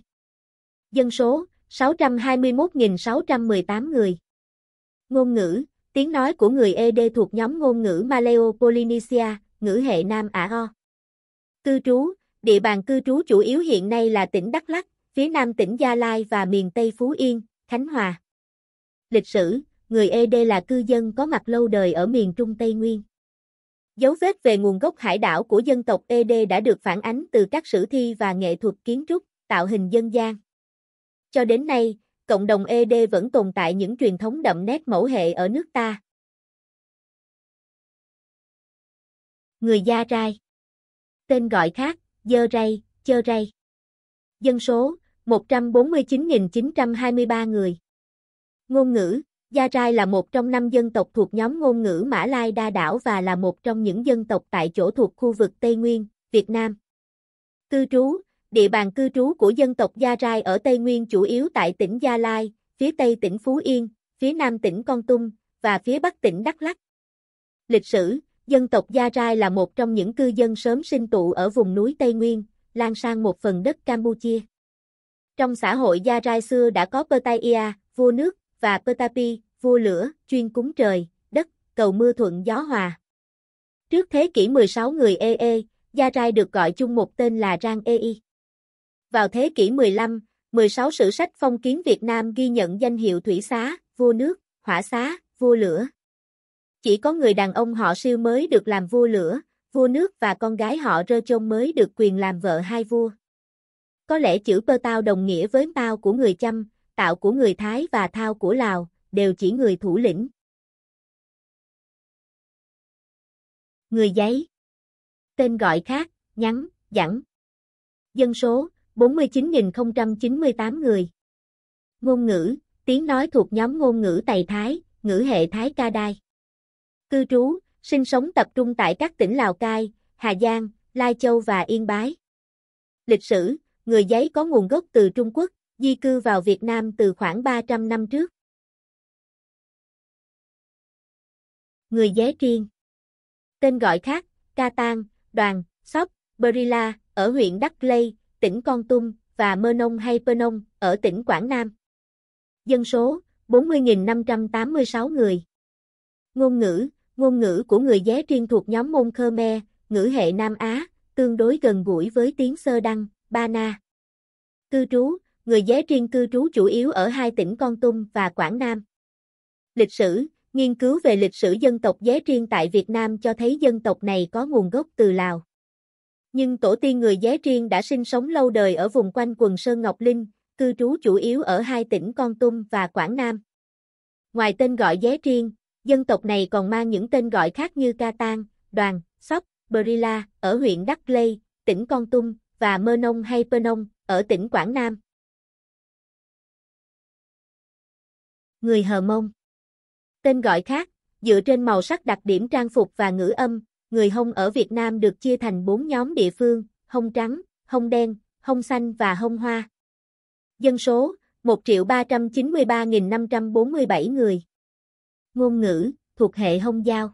Dân số 621.618 người. Ngôn ngữ, tiếng nói của người ED thuộc nhóm ngôn ngữ Maleo-Polynesia, ngữ hệ Nam Ả O. Cư trú, địa bàn cư trú chủ yếu hiện nay là tỉnh Đắk Lắk, phía nam tỉnh Gia Lai và miền Tây Phú Yên, Khánh Hòa. Lịch sử, người ED là cư dân có mặt lâu đời ở miền Trung Tây Nguyên. Dấu vết về nguồn gốc hải đảo của dân tộc ED đã được phản ánh từ các sử thi và nghệ thuật kiến trúc, tạo hình dân gian. Cho đến nay, cộng đồng ED vẫn tồn tại những truyền thống đậm nét mẫu hệ ở nước ta. Người gia trai tên gọi khác, dơ ray, chơ ray. Dân số, 149.923 người. Ngôn ngữ, Gia Rai là một trong năm dân tộc thuộc nhóm ngôn ngữ Mã Lai Đa Đảo và là một trong những dân tộc tại chỗ thuộc khu vực Tây Nguyên, Việt Nam. Cư trú, địa bàn cư trú của dân tộc Gia Rai ở Tây Nguyên chủ yếu tại tỉnh Gia Lai, phía Tây tỉnh Phú Yên, phía Nam tỉnh Con Tum và phía Bắc tỉnh Đắk Lắk. Lịch sử, dân tộc Gia Rai là một trong những cư dân sớm sinh tụ ở vùng núi Tây Nguyên, lan sang một phần đất Campuchia. Trong xã hội Gia Rai xưa đã có Pertaia, vua nước, và Pertapi, vua lửa, chuyên cúng trời, đất, cầu mưa thuận gió hòa. Trước thế kỷ 16 người EE Gia Rai được gọi chung một tên là Rang Ê Vào thế kỷ 15, 16 sử sách phong kiến Việt Nam ghi nhận danh hiệu thủy xá, vua nước, hỏa xá, vua lửa. Chỉ có người đàn ông họ siêu mới được làm vua lửa, vua nước và con gái họ rơ trông mới được quyền làm vợ hai vua. Có lẽ chữ pơ tao đồng nghĩa với tao của người chăm, tạo của người Thái và thao của Lào, đều chỉ người thủ lĩnh. Người giấy Tên gọi khác, nhắn, dẳng. Dân số, 49.098 người. Ngôn ngữ, tiếng nói thuộc nhóm ngôn ngữ Tày Thái, ngữ hệ Thái Ca Đai cư trú, sinh sống tập trung tại các tỉnh Lào Cai, Hà Giang, Lai Châu và Yên Bái. Lịch sử, người giấy có nguồn gốc từ Trung Quốc, di cư vào Việt Nam từ khoảng 300 năm trước. Người giấy riêng Tên gọi khác, Ca Tang, Đoàn, Sóc, Berila, ở huyện Đắc Lây, tỉnh Con Tum, và Mơ Nông hay Pơ Nông, ở tỉnh Quảng Nam. Dân số, 40.586 người. Ngôn ngữ, Ngôn ngữ của người Dé riêng thuộc nhóm môn Khmer, ngữ hệ Nam Á, tương đối gần gũi với tiếng Sơ Đăng, Ba Na. Cư trú, người Dé riêng cư trú chủ yếu ở hai tỉnh Con Tum và Quảng Nam. Lịch sử, nghiên cứu về lịch sử dân tộc Dé riêng tại Việt Nam cho thấy dân tộc này có nguồn gốc từ Lào. Nhưng tổ tiên người Dé riêng đã sinh sống lâu đời ở vùng quanh quần Sơn Ngọc Linh, cư trú chủ yếu ở hai tỉnh Con Tum và Quảng Nam. Ngoài tên gọi Dé riêng, Dân tộc này còn mang những tên gọi khác như Catan, Đoàn, Sóc, Berila ở huyện Đắc Lây, tỉnh Con Tum và Mơ Nông hay Pơ Nông ở tỉnh Quảng Nam. Người Hờ Mông Tên gọi khác, dựa trên màu sắc đặc điểm trang phục và ngữ âm, người Hông ở Việt Nam được chia thành 4 nhóm địa phương, Hông trắng, Hông đen, Hông xanh và Hông hoa. Dân số 1.393.547 người ngôn ngữ, thuộc hệ Hông Giao.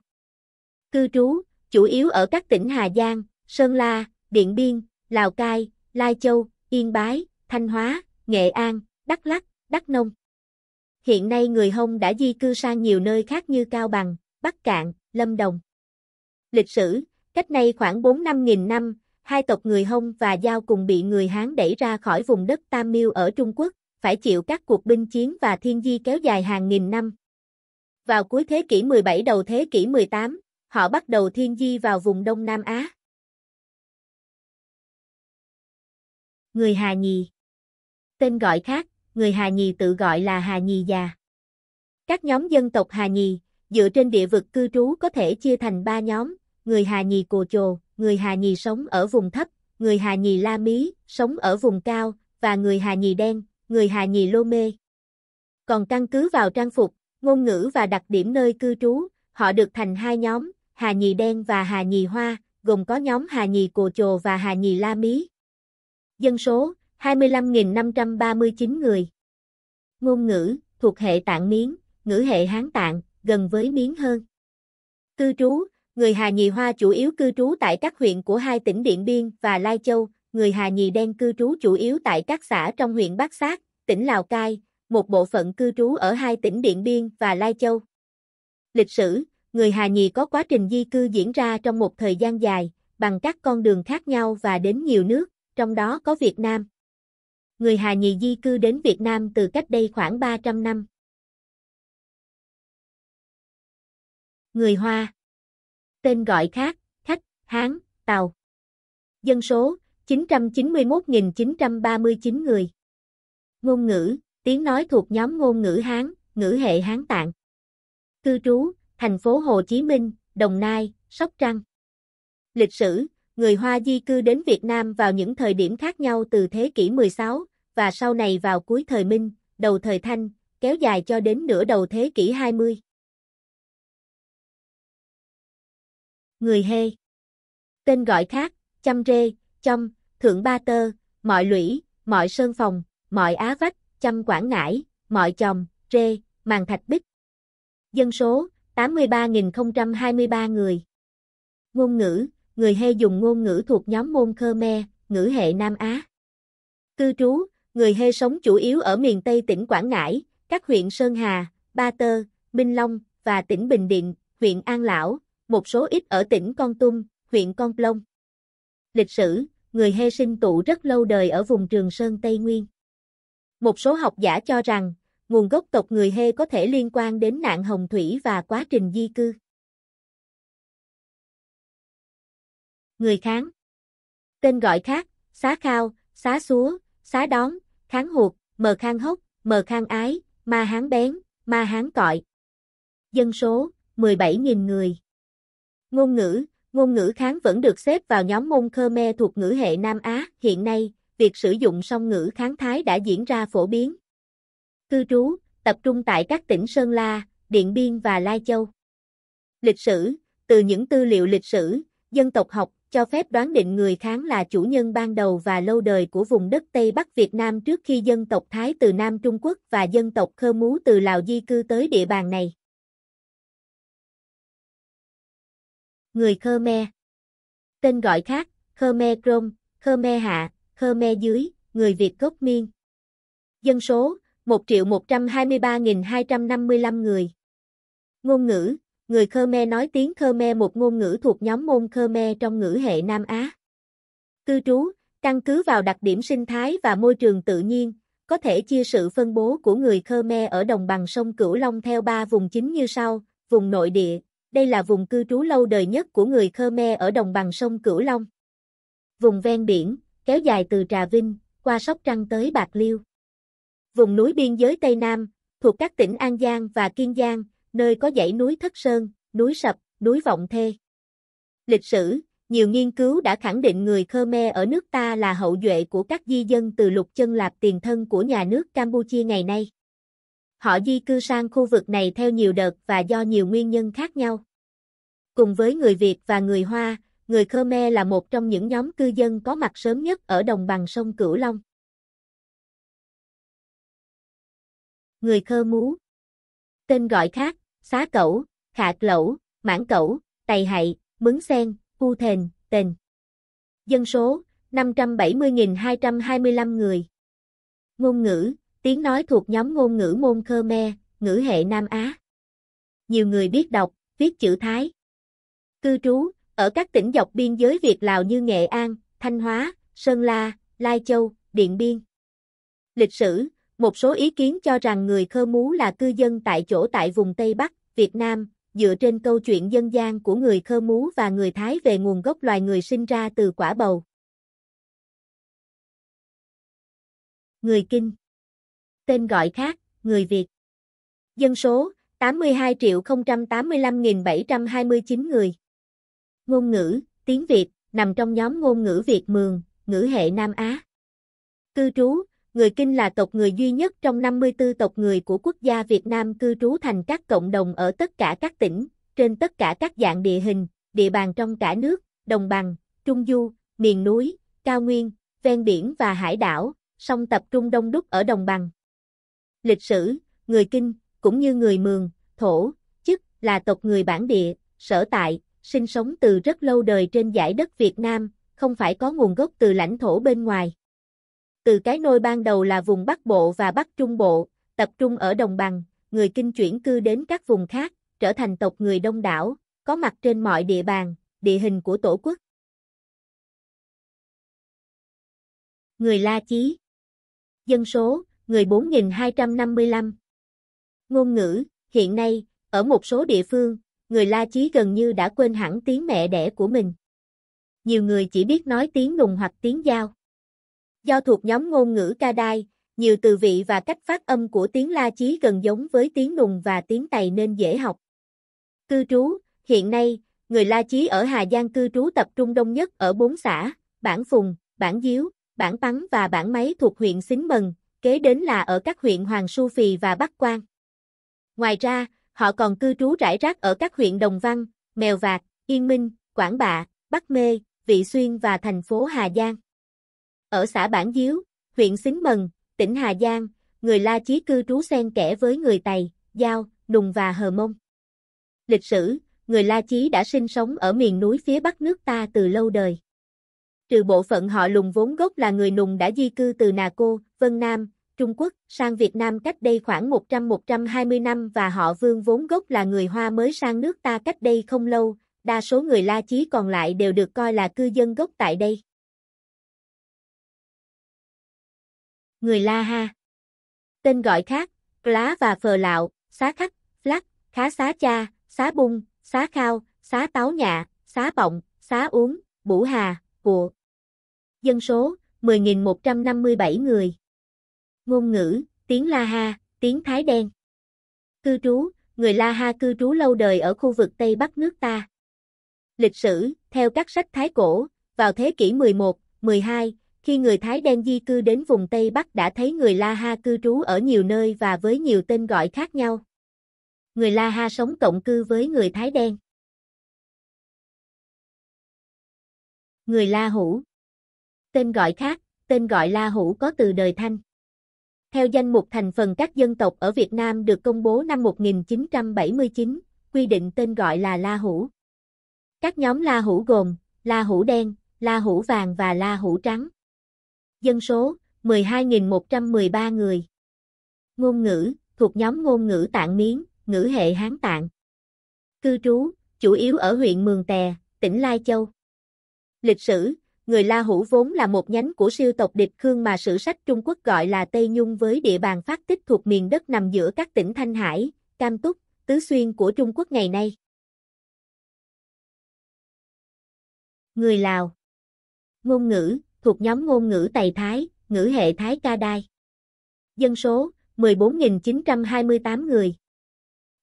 Cư trú, chủ yếu ở các tỉnh Hà Giang, Sơn La, Điện Biên, Lào Cai, Lai Châu, Yên Bái, Thanh Hóa, Nghệ An, Đắk Lắk, Đắk Nông. Hiện nay người Hông đã di cư sang nhiều nơi khác như Cao Bằng, Bắc Cạn, Lâm Đồng. Lịch sử, cách nay khoảng 4 5 nghìn năm, hai tộc người Hông và Giao cùng bị người Hán đẩy ra khỏi vùng đất Tam Miêu ở Trung Quốc, phải chịu các cuộc binh chiến và thiên di kéo dài hàng nghìn năm. Vào cuối thế kỷ 17 đầu thế kỷ 18, họ bắt đầu thiên di vào vùng Đông Nam Á. Người Hà Nhì Tên gọi khác, người Hà Nhì tự gọi là Hà Nhì già. Các nhóm dân tộc Hà Nhì, dựa trên địa vực cư trú có thể chia thành ba nhóm, người Hà Nhì Cồ Chồ, người Hà Nhì sống ở vùng thấp, người Hà Nhì La Mí, sống ở vùng cao, và người Hà Nhì Đen, người Hà Nhì Lô Mê. Còn căn cứ vào trang phục, ngôn ngữ và đặc điểm nơi cư trú, họ được thành hai nhóm, Hà Nhì Đen và Hà Nhì Hoa, gồm có nhóm Hà Nhì Cồ Chồ và Hà Nhì La Mí. Dân số 25.539 người. Ngôn ngữ thuộc hệ tạng miến, ngữ hệ Hán tạng, gần với miến hơn. Cư trú, người Hà Nhì Hoa chủ yếu cư trú tại các huyện của hai tỉnh Điện Biên và Lai Châu, người Hà Nhì Đen cư trú chủ yếu tại các xã trong huyện Bát Sát, tỉnh Lào Cai, một bộ phận cư trú ở hai tỉnh Điện Biên và Lai Châu. Lịch sử, người Hà Nhì có quá trình di cư diễn ra trong một thời gian dài, bằng các con đường khác nhau và đến nhiều nước, trong đó có Việt Nam. Người Hà Nhì di cư đến Việt Nam từ cách đây khoảng 300 năm. Người Hoa Tên gọi khác, Khách, Hán, Tàu Dân số 991.939 người Ngôn ngữ tiếng nói thuộc nhóm ngôn ngữ Hán, ngữ hệ Hán Tạng. Cư trú, thành phố Hồ Chí Minh, Đồng Nai, Sóc Trăng. Lịch sử, người Hoa di cư đến Việt Nam vào những thời điểm khác nhau từ thế kỷ 16 và sau này vào cuối thời Minh, đầu thời Thanh, kéo dài cho đến nửa đầu thế kỷ 20. Người Hê Tên gọi khác, chăm rê, chăm, thượng ba tơ, mọi lũy, mọi sơn phòng, mọi á vách, Châm Quảng Ngãi, mọi chồng, rê, màng thạch bích. Dân số, 83.023 người. Ngôn ngữ, người Hê dùng ngôn ngữ thuộc nhóm môn Khmer, ngữ hệ Nam Á. Cư trú, người Hê sống chủ yếu ở miền Tây tỉnh Quảng Ngãi, các huyện Sơn Hà, Ba Tơ, Minh Long và tỉnh Bình Định, huyện An Lão, một số ít ở tỉnh Con Tum, huyện Con Plông. Lịch sử, người Hê sinh tụ rất lâu đời ở vùng Trường Sơn Tây Nguyên. Một số học giả cho rằng, nguồn gốc tộc người Hê có thể liên quan đến nạn hồng thủy và quá trình di cư. Người kháng Tên gọi khác, xá khao, xá xúa, xá đón, kháng hụt mờ khang hốc, mờ khang ái, ma hán bén, ma hán cọi. Dân số, 17.000 người. Ngôn ngữ, ngôn ngữ kháng vẫn được xếp vào nhóm môn Khmer thuộc ngữ hệ Nam Á, hiện nay, việc sử dụng song ngữ kháng Thái đã diễn ra phổ biến. Cư trú, tập trung tại các tỉnh Sơn La, Điện Biên và Lai Châu. Lịch sử, từ những tư liệu lịch sử, dân tộc học, cho phép đoán định người Kháng là chủ nhân ban đầu và lâu đời của vùng đất Tây Bắc Việt Nam trước khi dân tộc Thái từ Nam Trung Quốc và dân tộc Khơ Mú từ Lào di cư tới địa bàn này. Người Khơ Me, Tên gọi khác, Khơ Khmer Krom, Me Hạ, Khmer dưới, người Việt gốc miên. Dân số, 1.123.255 người. Ngôn ngữ, người Khmer nói tiếng Khmer một ngôn ngữ thuộc nhóm môn Khmer trong ngữ hệ Nam Á. Cư trú, căn cứ vào đặc điểm sinh thái và môi trường tự nhiên, có thể chia sự phân bố của người Khmer ở đồng bằng sông Cửu Long theo ba vùng chính như sau, vùng nội địa, đây là vùng cư trú lâu đời nhất của người Khmer ở đồng bằng sông Cửu Long. Vùng ven biển, kéo dài từ Trà Vinh, qua Sóc Trăng tới Bạc Liêu. Vùng núi biên giới Tây Nam, thuộc các tỉnh An Giang và Kiên Giang, nơi có dãy núi Thất Sơn, núi Sập, núi Vọng Thê. Lịch sử, nhiều nghiên cứu đã khẳng định người Khmer ở nước ta là hậu duệ của các di dân từ lục chân lạp tiền thân của nhà nước Campuchia ngày nay. Họ di cư sang khu vực này theo nhiều đợt và do nhiều nguyên nhân khác nhau. Cùng với người Việt và người Hoa, người Khmer là một trong những nhóm cư dân có mặt sớm nhất ở đồng bằng sông Cửu Long. Người Khơ Mú Tên gọi khác, xá cẩu, khạc lẩu, mãn cẩu, tày hạy, mứng sen, pu thền, tền. Dân số, 570.225 người. Ngôn ngữ, tiếng nói thuộc nhóm ngôn ngữ môn Khmer, ngữ hệ Nam Á. Nhiều người biết đọc, viết chữ Thái. Cư trú, ở các tỉnh dọc biên giới Việt Lào như Nghệ An, Thanh Hóa, Sơn La, Lai Châu, Điện Biên. Lịch sử, một số ý kiến cho rằng người Khơ Mú là cư dân tại chỗ tại vùng Tây Bắc, Việt Nam, dựa trên câu chuyện dân gian của người Khơ Mú và người Thái về nguồn gốc loài người sinh ra từ quả bầu. Người Kinh Tên gọi khác, người Việt Dân số 82.085.729 người Ngôn ngữ, tiếng Việt, nằm trong nhóm ngôn ngữ Việt Mường, ngữ hệ Nam Á. Cư trú, người Kinh là tộc người duy nhất trong 54 tộc người của quốc gia Việt Nam cư trú thành các cộng đồng ở tất cả các tỉnh, trên tất cả các dạng địa hình, địa bàn trong cả nước, đồng bằng, trung du, miền núi, cao nguyên, ven biển và hải đảo, song tập trung đông đúc ở đồng bằng. Lịch sử, người Kinh, cũng như người Mường, Thổ, Chức là tộc người bản địa, sở tại, sinh sống từ rất lâu đời trên giải đất Việt Nam, không phải có nguồn gốc từ lãnh thổ bên ngoài. Từ cái nôi ban đầu là vùng Bắc Bộ và Bắc Trung Bộ, tập trung ở đồng bằng, người kinh chuyển cư đến các vùng khác, trở thành tộc người đông đảo, có mặt trên mọi địa bàn, địa hình của tổ quốc. Người La Chí Dân số, người 4.255 Ngôn ngữ, hiện nay, ở một số địa phương, người La Chí gần như đã quên hẳn tiếng mẹ đẻ của mình. Nhiều người chỉ biết nói tiếng nùng hoặc tiếng giao. Do thuộc nhóm ngôn ngữ ca đai, nhiều từ vị và cách phát âm của tiếng La Chí gần giống với tiếng nùng và tiếng Tày nên dễ học. Cư trú, hiện nay, người La Chí ở Hà Giang cư trú tập trung đông nhất ở bốn xã, Bản Phùng, Bản Diếu, Bản Bắn và Bản Máy thuộc huyện Xín Mần, kế đến là ở các huyện Hoàng Su Phì và Bắc Quang. Ngoài ra, Họ còn cư trú rải rác ở các huyện Đồng Văn, Mèo Vạc, Yên Minh, Quảng Bạ, Bắc Mê, Vị Xuyên và thành phố Hà Giang. Ở xã Bản Diếu, huyện Xín Mần, tỉnh Hà Giang, người La Chí cư trú xen kẽ với người Tày, Giao, Nùng và Hờ Mông. Lịch sử, người La Chí đã sinh sống ở miền núi phía bắc nước ta từ lâu đời. Trừ bộ phận họ lùng vốn gốc là người Nùng đã di cư từ Nà Cô, Vân Nam, Trung Quốc sang Việt Nam cách đây khoảng 100-120 năm và họ Vương vốn gốc là người Hoa mới sang nước ta cách đây không lâu, đa số người La Chí còn lại đều được coi là cư dân gốc tại đây. Người La Ha Tên gọi khác, Lá và Phờ Lạo, Xá Khắc, Lắc, Khá Xá Cha, Xá Bung, Xá Khao, Xá Táo Nhạ, Xá Bọng, Xá Uống, Bủ Hà, Bụa. Dân số 10.157 người ngôn ngữ, tiếng La Ha, tiếng Thái Đen. Cư trú, người La Ha cư trú lâu đời ở khu vực Tây Bắc nước ta. Lịch sử, theo các sách Thái cổ, vào thế kỷ 11, 12, khi người Thái Đen di cư đến vùng Tây Bắc đã thấy người La Ha cư trú ở nhiều nơi và với nhiều tên gọi khác nhau. Người La Ha sống cộng cư với người Thái Đen. Người La Hủ Tên gọi khác, tên gọi La Hủ có từ đời Thanh. Theo danh mục thành phần các dân tộc ở Việt Nam được công bố năm 1979, quy định tên gọi là La Hủ. Các nhóm La Hủ gồm La Hủ đen, La Hủ vàng và La Hủ trắng. Dân số 12.113 người. Ngôn ngữ thuộc nhóm ngôn ngữ Tạng Miến, ngữ hệ Hán Tạng. Cư trú chủ yếu ở huyện Mường Tè, tỉnh Lai Châu. Lịch sử người La Hủ vốn là một nhánh của siêu tộc địch Khương mà sử sách Trung Quốc gọi là Tây Nhung với địa bàn phát tích thuộc miền đất nằm giữa các tỉnh Thanh Hải, Cam Túc, Tứ Xuyên của Trung Quốc ngày nay. Người Lào Ngôn ngữ, thuộc nhóm ngôn ngữ Tày Thái, ngữ hệ Thái Ca Đai. Dân số, 14.928 người.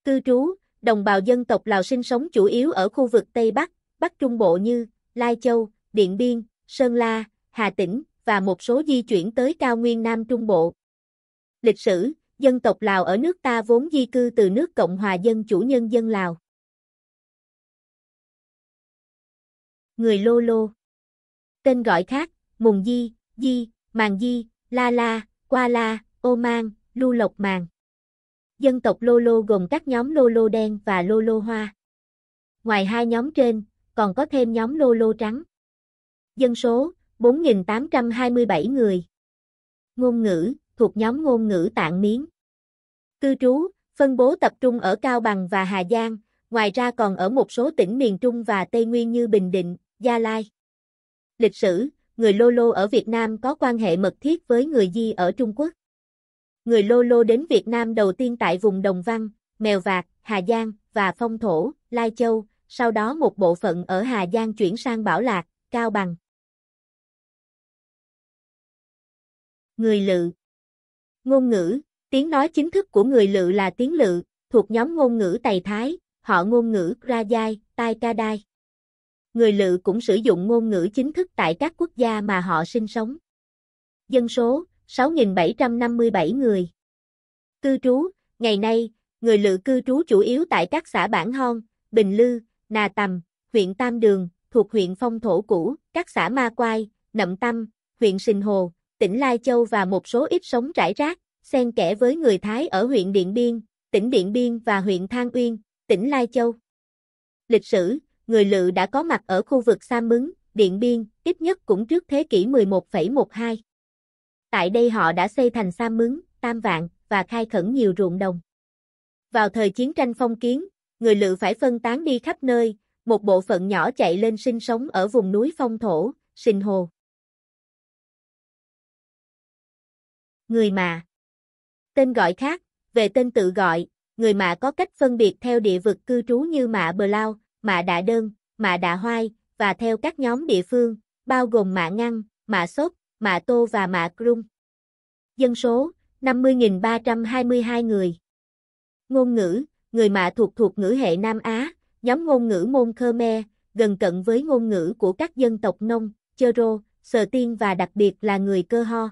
Cư trú, đồng bào dân tộc Lào sinh sống chủ yếu ở khu vực Tây Bắc, Bắc Trung Bộ như Lai Châu, Điện Biên, Sơn La, Hà Tĩnh và một số di chuyển tới cao nguyên Nam Trung Bộ. Lịch sử, dân tộc Lào ở nước ta vốn di cư từ nước Cộng hòa dân chủ nhân dân Lào. Người Lô Lô Tên gọi khác, Mùng Di, Di, Màng Di, La La, Qua La, Ô Mang, Lu Lộc Màng. Dân tộc Lô Lô gồm các nhóm Lô Lô đen và Lô Lô hoa. Ngoài hai nhóm trên, còn có thêm nhóm Lô Lô trắng. Dân số, 4.827 người. Ngôn ngữ, thuộc nhóm ngôn ngữ tạng miếng. Cư trú, phân bố tập trung ở Cao Bằng và Hà Giang, ngoài ra còn ở một số tỉnh miền Trung và Tây Nguyên như Bình Định, Gia Lai. Lịch sử, người Lô Lô ở Việt Nam có quan hệ mật thiết với người Di ở Trung Quốc. Người Lô Lô đến Việt Nam đầu tiên tại vùng Đồng Văn, Mèo Vạc, Hà Giang và Phong Thổ, Lai Châu, sau đó một bộ phận ở Hà Giang chuyển sang Bảo Lạc, Cao Bằng. người lự. Ngôn ngữ, tiếng nói chính thức của người lự là tiếng lự, thuộc nhóm ngôn ngữ Tây Thái, họ ngôn ngữ Krajai, Tai Kadai. Người lự cũng sử dụng ngôn ngữ chính thức tại các quốc gia mà họ sinh sống. Dân số, 6.757 người. Cư trú, ngày nay, người lự cư trú chủ yếu tại các xã Bản Hon, Bình Lư, Nà Tầm, huyện Tam Đường, thuộc huyện Phong Thổ Cũ, các xã Ma Quai, Nậm Tâm, huyện Sình Hồ, tỉnh Lai Châu và một số ít sống rải rác, xen kẽ với người Thái ở huyện Điện Biên, tỉnh Điện Biên và huyện Thang Uyên, tỉnh Lai Châu. Lịch sử, người Lự đã có mặt ở khu vực Sa Mứng, Điện Biên, ít nhất cũng trước thế kỷ 11,12. Tại đây họ đã xây thành Sa Mứng, Tam Vạn và khai khẩn nhiều ruộng đồng. Vào thời chiến tranh phong kiến, người Lự phải phân tán đi khắp nơi, một bộ phận nhỏ chạy lên sinh sống ở vùng núi phong thổ, Sình Hồ. người mà. Tên gọi khác, về tên tự gọi, người mạ có cách phân biệt theo địa vực cư trú như mạ bờ lao, mạ đạ đơn, mạ đạ hoai, và theo các nhóm địa phương, bao gồm mạ ngăn, mạ sốt, mạ tô và mạ Crung. Dân số, 50.322 người. Ngôn ngữ, người mạ thuộc thuộc ngữ hệ Nam Á, nhóm ngôn ngữ môn Khmer, gần cận với ngôn ngữ của các dân tộc Nông, Chơ Rô, Sờ Tiên và đặc biệt là người Cơ Ho.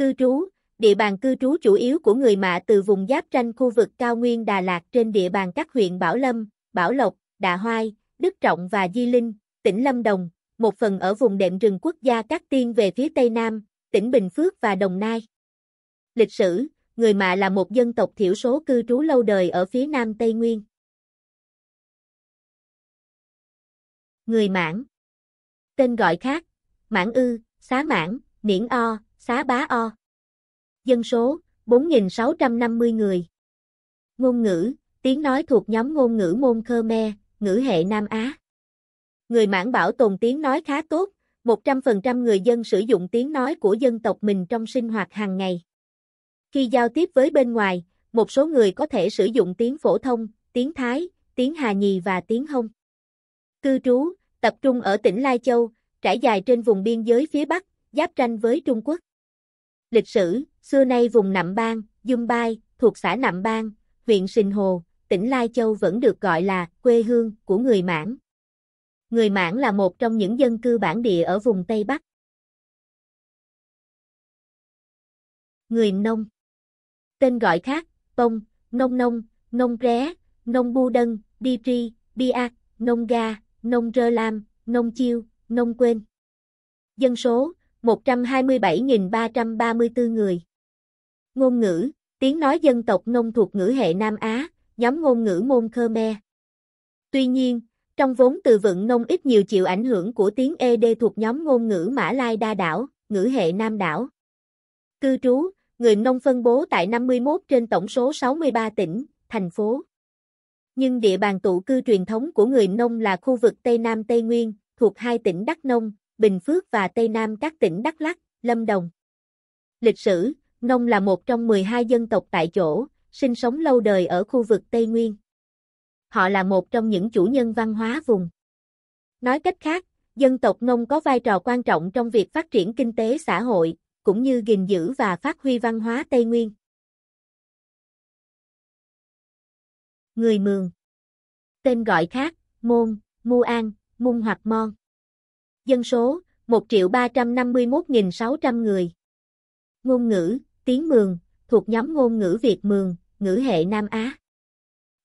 Cư trú, địa bàn cư trú chủ yếu của người mạ từ vùng giáp tranh khu vực cao nguyên Đà Lạt trên địa bàn các huyện Bảo Lâm, Bảo Lộc, Đà Hoai, Đức Trọng và Di Linh, tỉnh Lâm Đồng, một phần ở vùng đệm rừng quốc gia Cát Tiên về phía Tây Nam, tỉnh Bình Phước và Đồng Nai. Lịch sử, người mạ là một dân tộc thiểu số cư trú lâu đời ở phía Nam Tây Nguyên. Người Mãn Tên gọi khác, Mãn Ư, Xá Mãn, Niễn O, xá bá o. Dân số, 4.650 người. Ngôn ngữ, tiếng nói thuộc nhóm ngôn ngữ môn Khmer, ngữ hệ Nam Á. Người mãn bảo tồn tiếng nói khá tốt, 100% người dân sử dụng tiếng nói của dân tộc mình trong sinh hoạt hàng ngày. Khi giao tiếp với bên ngoài, một số người có thể sử dụng tiếng phổ thông, tiếng Thái, tiếng Hà Nhì và tiếng Hông. Cư trú, tập trung ở tỉnh Lai Châu, trải dài trên vùng biên giới phía Bắc, giáp tranh với Trung Quốc. Lịch sử, xưa nay vùng Nậm Bang, Dung Bai, thuộc xã Nậm Bang, huyện Sìn Hồ, tỉnh Lai Châu vẫn được gọi là quê hương của người Mãn. Người Mãn là một trong những dân cư bản địa ở vùng Tây Bắc. Người Nông Tên gọi khác, Bông, Nông Nông, Nông Ré, Nông Bu Đân, Đi Tri, a, Nông Ga, Nông Rơ Lam, Nông Chiêu, Nông Quên. Dân số 127.334 người. Ngôn ngữ, tiếng nói dân tộc nông thuộc ngữ hệ Nam Á, nhóm ngôn ngữ môn Khmer. Tuy nhiên, trong vốn từ vựng nông ít nhiều chịu ảnh hưởng của tiếng ED thuộc nhóm ngôn ngữ Mã Lai đa đảo, ngữ hệ Nam đảo. Cư trú, người nông phân bố tại 51 trên tổng số 63 tỉnh, thành phố. Nhưng địa bàn tụ cư truyền thống của người nông là khu vực Tây Nam Tây Nguyên, thuộc hai tỉnh Đắk Nông, Bình Phước và Tây Nam các tỉnh Đắk Lắk, Lâm Đồng. Lịch sử, Nông là một trong 12 dân tộc tại chỗ, sinh sống lâu đời ở khu vực Tây Nguyên. Họ là một trong những chủ nhân văn hóa vùng. Nói cách khác, dân tộc Nông có vai trò quan trọng trong việc phát triển kinh tế xã hội, cũng như gìn giữ và phát huy văn hóa Tây Nguyên. Người Mường Tên gọi khác, Môn, Mu An, Mung hoặc Mon dân số 1.351.600 người. Ngôn ngữ, tiếng Mường, thuộc nhóm ngôn ngữ Việt Mường, ngữ hệ Nam Á.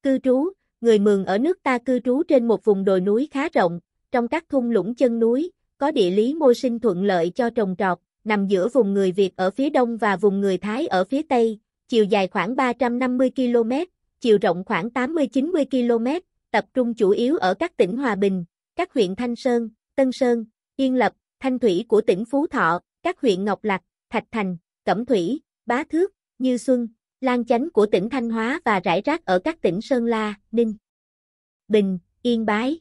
Cư trú, người Mường ở nước ta cư trú trên một vùng đồi núi khá rộng, trong các thung lũng chân núi, có địa lý môi sinh thuận lợi cho trồng trọt, nằm giữa vùng người Việt ở phía đông và vùng người Thái ở phía tây, chiều dài khoảng 350 km, chiều rộng khoảng 80-90 km, tập trung chủ yếu ở các tỉnh Hòa Bình, các huyện Thanh Sơn, Tân Sơn, Yên Lập, Thanh Thủy của tỉnh Phú Thọ, các huyện Ngọc Lạc, Thạch Thành, Cẩm Thủy, Bá Thước, Như Xuân, Lan Chánh của tỉnh Thanh Hóa và rải rác ở các tỉnh Sơn La, Ninh, Bình, Yên Bái.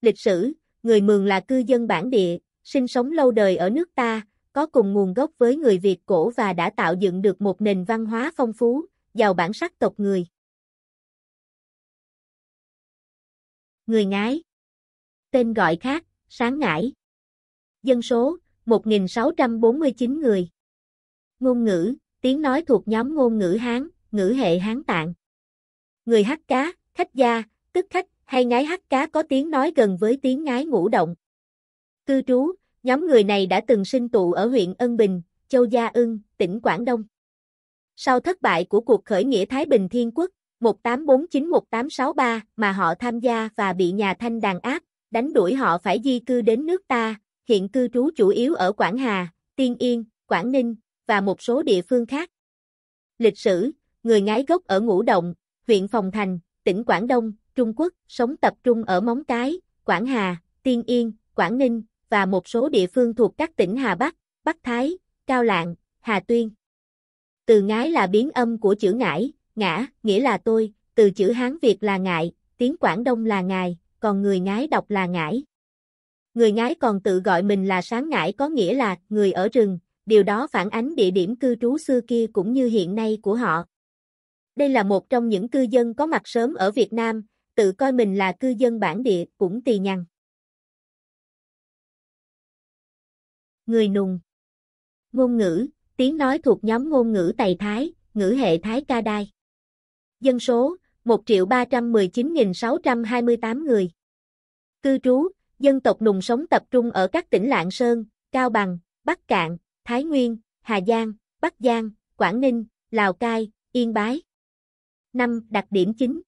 Lịch sử, người Mường là cư dân bản địa, sinh sống lâu đời ở nước ta, có cùng nguồn gốc với người Việt cổ và đã tạo dựng được một nền văn hóa phong phú, giàu bản sắc tộc người. Người Ngái Tên gọi khác, sáng ngãi. Dân số, 1.649 người. Ngôn ngữ, tiếng nói thuộc nhóm ngôn ngữ Hán, ngữ hệ Hán Tạng. Người Hắc cá, khách gia, tức khách, hay ngái Hắc cá có tiếng nói gần với tiếng ngái ngũ động. Cư trú, nhóm người này đã từng sinh tụ ở huyện Ân Bình, Châu Gia Ưng, tỉnh Quảng Đông. Sau thất bại của cuộc khởi nghĩa Thái Bình Thiên Quốc, 1849-1863 mà họ tham gia và bị nhà Thanh đàn áp, đánh đuổi họ phải di cư đến nước ta, hiện cư trú chủ yếu ở Quảng Hà, Tiên Yên, Quảng Ninh, và một số địa phương khác. Lịch sử, người ngái gốc ở Ngũ Động, huyện Phòng Thành, tỉnh Quảng Đông, Trung Quốc, sống tập trung ở Móng Cái, Quảng Hà, Tiên Yên, Quảng Ninh, và một số địa phương thuộc các tỉnh Hà Bắc, Bắc Thái, Cao Lạng, Hà Tuyên. Từ ngái là biến âm của chữ ngãi, ngã, nghĩa là tôi, từ chữ Hán Việt là ngại, tiếng Quảng Đông là ngài, còn người ngái đọc là ngải. Người ngái còn tự gọi mình là sáng ngải có nghĩa là người ở rừng, điều đó phản ánh địa điểm cư trú xưa kia cũng như hiện nay của họ. Đây là một trong những cư dân có mặt sớm ở Việt Nam, tự coi mình là cư dân bản địa cũng tì nhằn. Người Nùng Ngôn ngữ, tiếng nói thuộc nhóm ngôn ngữ Tày Thái, ngữ hệ Thái Ca Đai. Dân số, 1.319.628 người. Cư trú, dân tộc Nùng sống tập trung ở các tỉnh Lạng Sơn, Cao Bằng, Bắc Cạn, Thái Nguyên, Hà Giang, Bắc Giang, Quảng Ninh, Lào Cai, Yên Bái. 5. Đặc điểm chính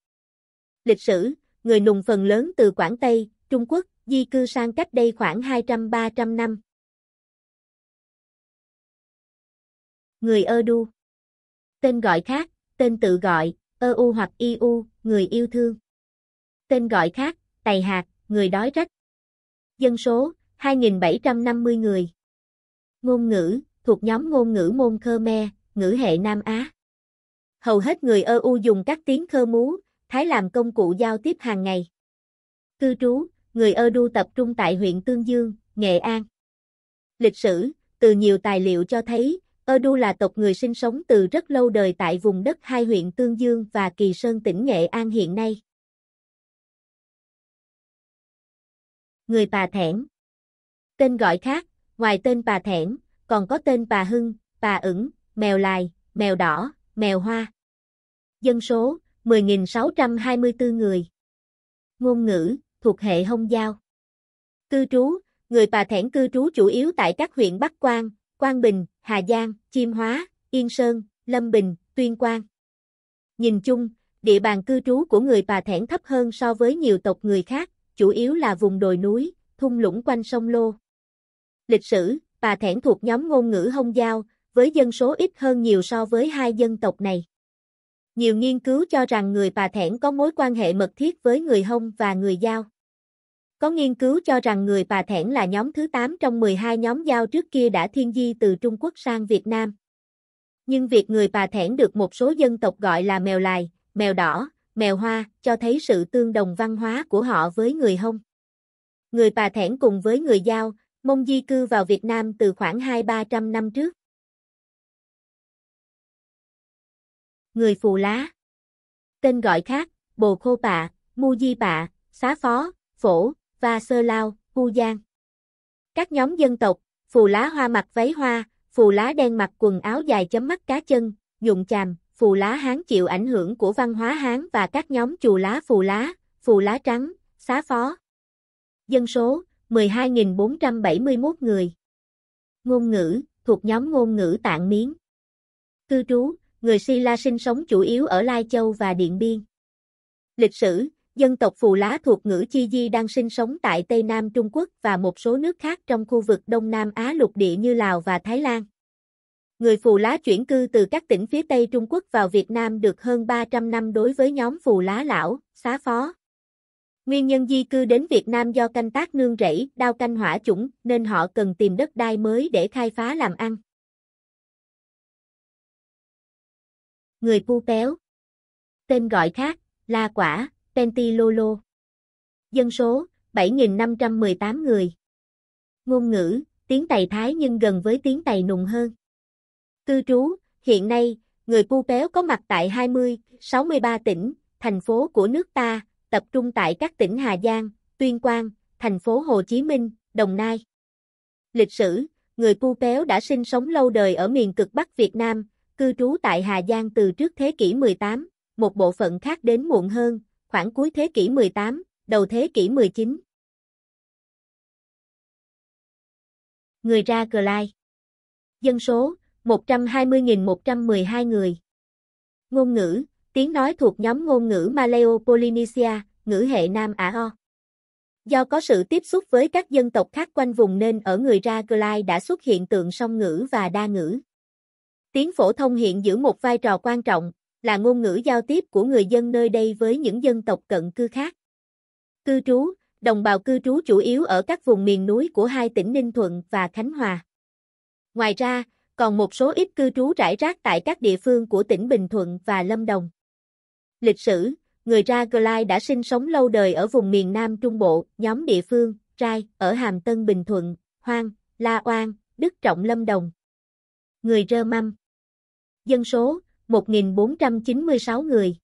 Lịch sử, người Nùng phần lớn từ Quảng Tây, Trung Quốc, di cư sang cách đây khoảng 200-300 năm. Người Ơ Đu Tên gọi khác, tên tự gọi, Ơ U hoặc I U, người yêu thương. Tên gọi khác, Tày Hạt, người đói rách. Dân số, 2.750 người. Ngôn ngữ, thuộc nhóm ngôn ngữ môn Khmer, ngữ hệ Nam Á. Hầu hết người EU dùng các tiếng Khơ Mú, Thái làm công cụ giao tiếp hàng ngày. Cư trú, người EU tập trung tại huyện Tương Dương, Nghệ An. Lịch sử, từ nhiều tài liệu cho thấy, EU là tộc người sinh sống từ rất lâu đời tại vùng đất hai huyện Tương Dương và Kỳ Sơn tỉnh Nghệ An hiện nay. người bà Thẻn. Tên gọi khác, ngoài tên bà Thẻn, còn có tên bà Hưng, bà ửng, mèo lài, mèo đỏ, mèo hoa. Dân số 10.624 người. Ngôn ngữ thuộc hệ Hông Giao. Cư trú, người bà Thẻn cư trú chủ yếu tại các huyện Bắc Quang, Quang Bình, Hà Giang, Chiêm Hóa, Yên Sơn, Lâm Bình, Tuyên Quang. Nhìn chung, địa bàn cư trú của người bà Thẻn thấp hơn so với nhiều tộc người khác, chủ yếu là vùng đồi núi, thung lũng quanh sông Lô. Lịch sử, bà thẻn thuộc nhóm ngôn ngữ Hông Giao, với dân số ít hơn nhiều so với hai dân tộc này. Nhiều nghiên cứu cho rằng người bà thẻn có mối quan hệ mật thiết với người Hông và người Giao. Có nghiên cứu cho rằng người bà thẻn là nhóm thứ 8 trong 12 nhóm Giao trước kia đã thiên di từ Trung Quốc sang Việt Nam. Nhưng việc người bà thẻn được một số dân tộc gọi là mèo lài, mèo đỏ, mèo hoa, cho thấy sự tương đồng văn hóa của họ với người Hông. Người Pà Thẻn cùng với người Giao, Mông di cư vào Việt Nam từ khoảng 2-300 năm trước. Người Phù Lá Tên gọi khác, Bồ Khô Pạ, Mu Di Pạ, Xá Phó, Phổ, và Sơ Lao, Hu Giang. Các nhóm dân tộc, Phù Lá hoa mặc váy hoa, Phù Lá đen mặc quần áo dài chấm mắt cá chân, dụng chàm, Phù lá Hán chịu ảnh hưởng của văn hóa Hán và các nhóm chù lá phù lá, phù lá trắng, xá phó. Dân số 12.471 người. Ngôn ngữ thuộc nhóm ngôn ngữ tạng miến. Cư trú người Si La sinh sống chủ yếu ở Lai Châu và Điện Biên. Lịch sử Dân tộc Phù Lá thuộc ngữ Chi Di đang sinh sống tại Tây Nam Trung Quốc và một số nước khác trong khu vực Đông Nam Á lục địa như Lào và Thái Lan. Người Phù Lá chuyển cư từ các tỉnh phía Tây Trung Quốc vào Việt Nam được hơn 300 năm đối với nhóm Phù Lá Lão, Xá Phó. Nguyên nhân di cư đến Việt Nam do canh tác nương rẫy, đao canh hỏa chủng, nên họ cần tìm đất đai mới để khai phá làm ăn. Người Pu Péo Tên gọi khác, La Quả, Pentilolo Dân số, 7.518 người Ngôn ngữ, tiếng Tày Thái nhưng gần với tiếng Tày nùng hơn cư trú. Hiện nay, người pu péo có mặt tại 20, 63 tỉnh, thành phố của nước ta, tập trung tại các tỉnh Hà Giang, Tuyên Quang, thành phố Hồ Chí Minh, Đồng Nai. Lịch sử, người pu péo đã sinh sống lâu đời ở miền cực Bắc Việt Nam, cư trú tại Hà Giang từ trước thế kỷ 18, một bộ phận khác đến muộn hơn, khoảng cuối thế kỷ 18, đầu thế kỷ 19. Người ra Cờ Lai Dân số 120.112 người. Ngôn ngữ, tiếng nói thuộc nhóm ngôn ngữ Malayo-Polynesia, ngữ hệ Nam Ả O. Do có sự tiếp xúc với các dân tộc khác quanh vùng nên ở người Ra Raglai đã xuất hiện tượng song ngữ và đa ngữ. Tiếng phổ thông hiện giữ một vai trò quan trọng, là ngôn ngữ giao tiếp của người dân nơi đây với những dân tộc cận cư khác. Cư trú, đồng bào cư trú chủ yếu ở các vùng miền núi của hai tỉnh Ninh Thuận và Khánh Hòa. Ngoài ra, còn một số ít cư trú rải rác tại các địa phương của tỉnh Bình Thuận và Lâm Đồng. Lịch sử, người Raglai đã sinh sống lâu đời ở vùng miền Nam Trung Bộ, nhóm địa phương, Rai, ở Hàm Tân Bình Thuận, Hoang, La Oan, Đức Trọng Lâm Đồng. Người Rơ Mâm Dân số, 1.496 người.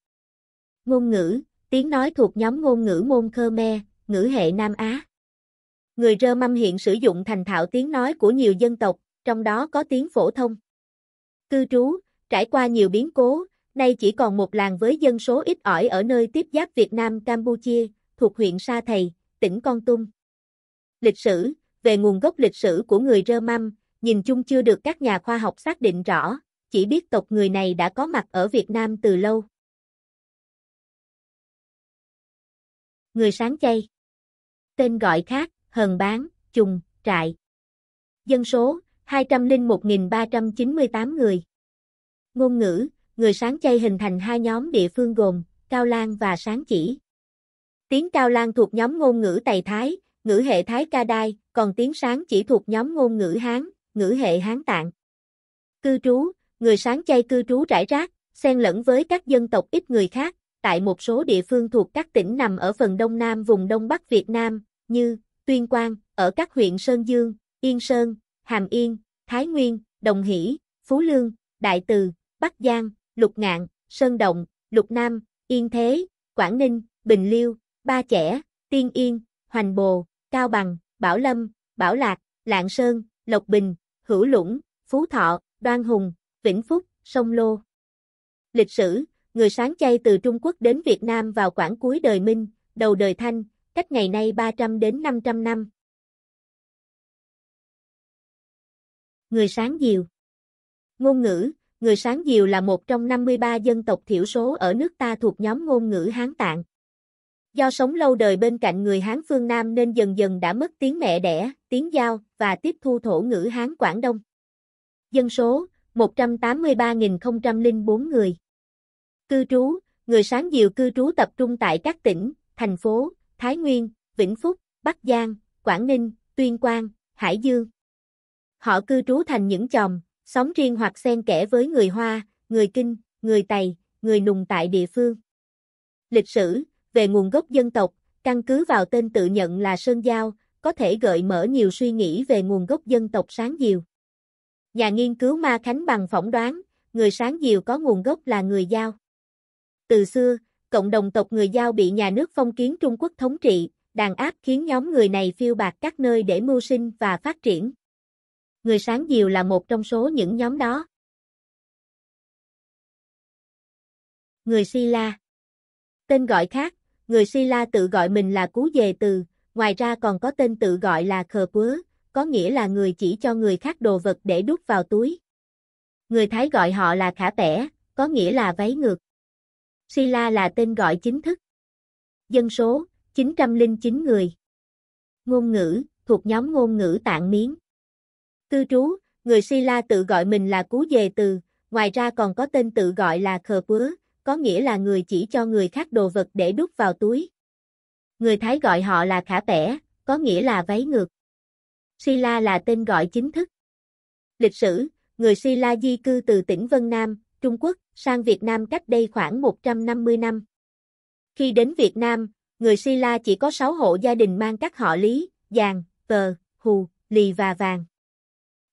Ngôn ngữ, tiếng nói thuộc nhóm ngôn ngữ môn Khmer, ngữ hệ Nam Á. Người Rơ Mâm hiện sử dụng thành thạo tiếng nói của nhiều dân tộc, trong đó có tiếng phổ thông. Cư trú, trải qua nhiều biến cố, nay chỉ còn một làng với dân số ít ỏi ở nơi tiếp giáp Việt Nam-Campuchia, thuộc huyện Sa Thầy, tỉnh Con Tum. Lịch sử, về nguồn gốc lịch sử của người Rơ Măm, nhìn chung chưa được các nhà khoa học xác định rõ, chỉ biết tộc người này đã có mặt ở Việt Nam từ lâu. Người sáng chay Tên gọi khác, hờn bán, trùng, trại. Dân số, 201.398 người. Ngôn ngữ, người sáng chay hình thành hai nhóm địa phương gồm Cao Lan và Sáng Chỉ. Tiếng Cao Lan thuộc nhóm ngôn ngữ tây Thái, ngữ hệ Thái Ca Đai, còn tiếng Sáng Chỉ thuộc nhóm ngôn ngữ Hán, ngữ hệ Hán Tạng. Cư trú, người sáng chay cư trú rải rác, xen lẫn với các dân tộc ít người khác, tại một số địa phương thuộc các tỉnh nằm ở phần đông nam vùng đông bắc Việt Nam, như Tuyên Quang, ở các huyện Sơn Dương, Yên Sơn, Hàm Yên, Thái Nguyên, Đồng Hỷ, Phú Lương, Đại Từ, Bắc Giang, Lục Ngạn, Sơn Động, Lục Nam, Yên Thế, Quảng Ninh, Bình Liêu, Ba Chẻ, Tiên Yên, Hoành Bồ, Cao Bằng, Bảo Lâm, Bảo Lạc, Lạng Sơn, Lộc Bình, Hữu Lũng, Phú Thọ, Đoan Hùng, Vĩnh Phúc, Sông Lô. Lịch sử, người sáng chay từ Trung Quốc đến Việt Nam vào khoảng cuối đời Minh, đầu đời Thanh, cách ngày nay 300 đến 500 năm. người sáng diều. Ngôn ngữ, người sáng diều là một trong 53 dân tộc thiểu số ở nước ta thuộc nhóm ngôn ngữ Hán Tạng. Do sống lâu đời bên cạnh người Hán phương Nam nên dần dần đã mất tiếng mẹ đẻ, tiếng Giao và tiếp thu thổ ngữ Hán Quảng Đông. Dân số 183.004 người. Cư trú, người sáng diều cư trú tập trung tại các tỉnh, thành phố, Thái Nguyên, Vĩnh Phúc, Bắc Giang, Quảng Ninh, Tuyên Quang, Hải Dương. Họ cư trú thành những chòm, sống riêng hoặc xen kẽ với người Hoa, người Kinh, người Tày, người Nùng tại địa phương. Lịch sử, về nguồn gốc dân tộc, căn cứ vào tên tự nhận là Sơn Giao, có thể gợi mở nhiều suy nghĩ về nguồn gốc dân tộc sáng diều. Nhà nghiên cứu Ma Khánh bằng phỏng đoán, người sáng diều có nguồn gốc là người Giao. Từ xưa, cộng đồng tộc người Giao bị nhà nước phong kiến Trung Quốc thống trị, đàn áp khiến nhóm người này phiêu bạt các nơi để mưu sinh và phát triển người sáng diều là một trong số những nhóm đó. Người Si La Tên gọi khác, người Si La tự gọi mình là Cú Dề Từ, ngoài ra còn có tên tự gọi là Khờ quớ, có nghĩa là người chỉ cho người khác đồ vật để đút vào túi. Người Thái gọi họ là Khả Tẻ, có nghĩa là váy ngược. Si La là tên gọi chính thức. Dân số, 909 người. Ngôn ngữ, thuộc nhóm ngôn ngữ tạng miếng. Cư trú, người Si La tự gọi mình là Cú Dề Từ, ngoài ra còn có tên tự gọi là Khờ Pứa, có nghĩa là người chỉ cho người khác đồ vật để đút vào túi. Người Thái gọi họ là Khả Pẻ, có nghĩa là váy ngược. Si La là tên gọi chính thức. Lịch sử, người Si La di cư từ tỉnh Vân Nam, Trung Quốc, sang Việt Nam cách đây khoảng 150 năm. Khi đến Việt Nam, người Si La chỉ có 6 hộ gia đình mang các họ Lý, Giàng, Tờ, Hù, Lì và Vàng.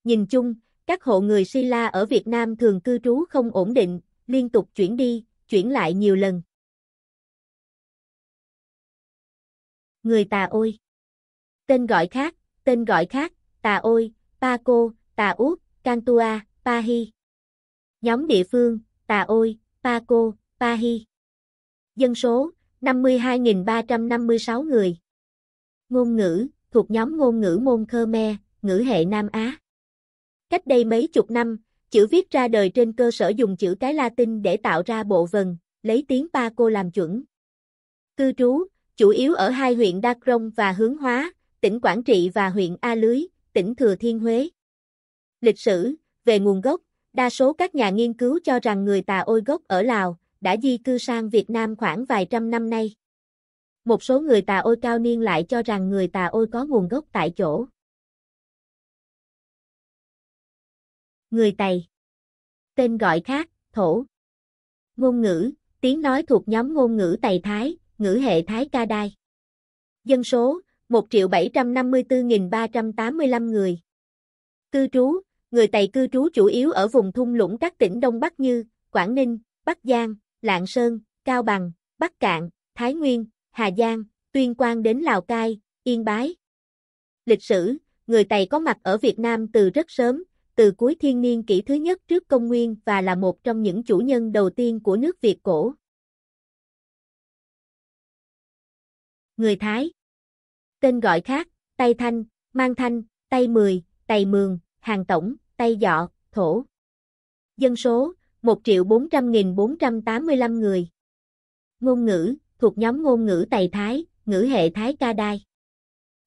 Nhìn chung, các hộ người Sy La ở Việt Nam thường cư trú không ổn định, liên tục chuyển đi, chuyển lại nhiều lần. Người tà ôi Tên gọi khác, tên gọi khác, tà ôi, pa cô, tà út, cantua, pa hi. Nhóm địa phương, tà ôi, pa cô, pa hi. Dân số, 52.356 người. Ngôn ngữ, thuộc nhóm ngôn ngữ môn Khmer, ngữ hệ Nam Á. Cách đây mấy chục năm, chữ viết ra đời trên cơ sở dùng chữ cái Latin để tạo ra bộ vần, lấy tiếng Ba cô làm chuẩn. Cư trú, chủ yếu ở hai huyện Đa Crông và Hướng Hóa, tỉnh Quảng Trị và huyện A Lưới, tỉnh Thừa Thiên Huế. Lịch sử, về nguồn gốc, đa số các nhà nghiên cứu cho rằng người Tà Ôi gốc ở Lào đã di cư sang Việt Nam khoảng vài trăm năm nay. Một số người Tà Ôi cao niên lại cho rằng người Tà Ôi có nguồn gốc tại chỗ. người Tày. Tên gọi khác, thổ. Ngôn ngữ, tiếng nói thuộc nhóm ngôn ngữ Tày Thái, ngữ hệ Thái Ca Đai. Dân số, 1.754.385 người. Cư trú, người Tày cư trú chủ yếu ở vùng thung lũng các tỉnh Đông Bắc như Quảng Ninh, Bắc Giang, Lạng Sơn, Cao Bằng, Bắc Cạn, Thái Nguyên, Hà Giang, Tuyên Quang đến Lào Cai, Yên Bái. Lịch sử, người Tày có mặt ở Việt Nam từ rất sớm, từ cuối thiên niên kỷ thứ nhất trước công nguyên và là một trong những chủ nhân đầu tiên của nước Việt cổ. Người Thái Tên gọi khác, Tây Thanh, Mang Thanh, Tây Mười, Tây Mường, Hàng Tổng, Tây Dọ, Thổ. Dân số, 1.400.485 người. Ngôn ngữ, thuộc nhóm ngôn ngữ Tây Thái, ngữ hệ Thái Ca Đai.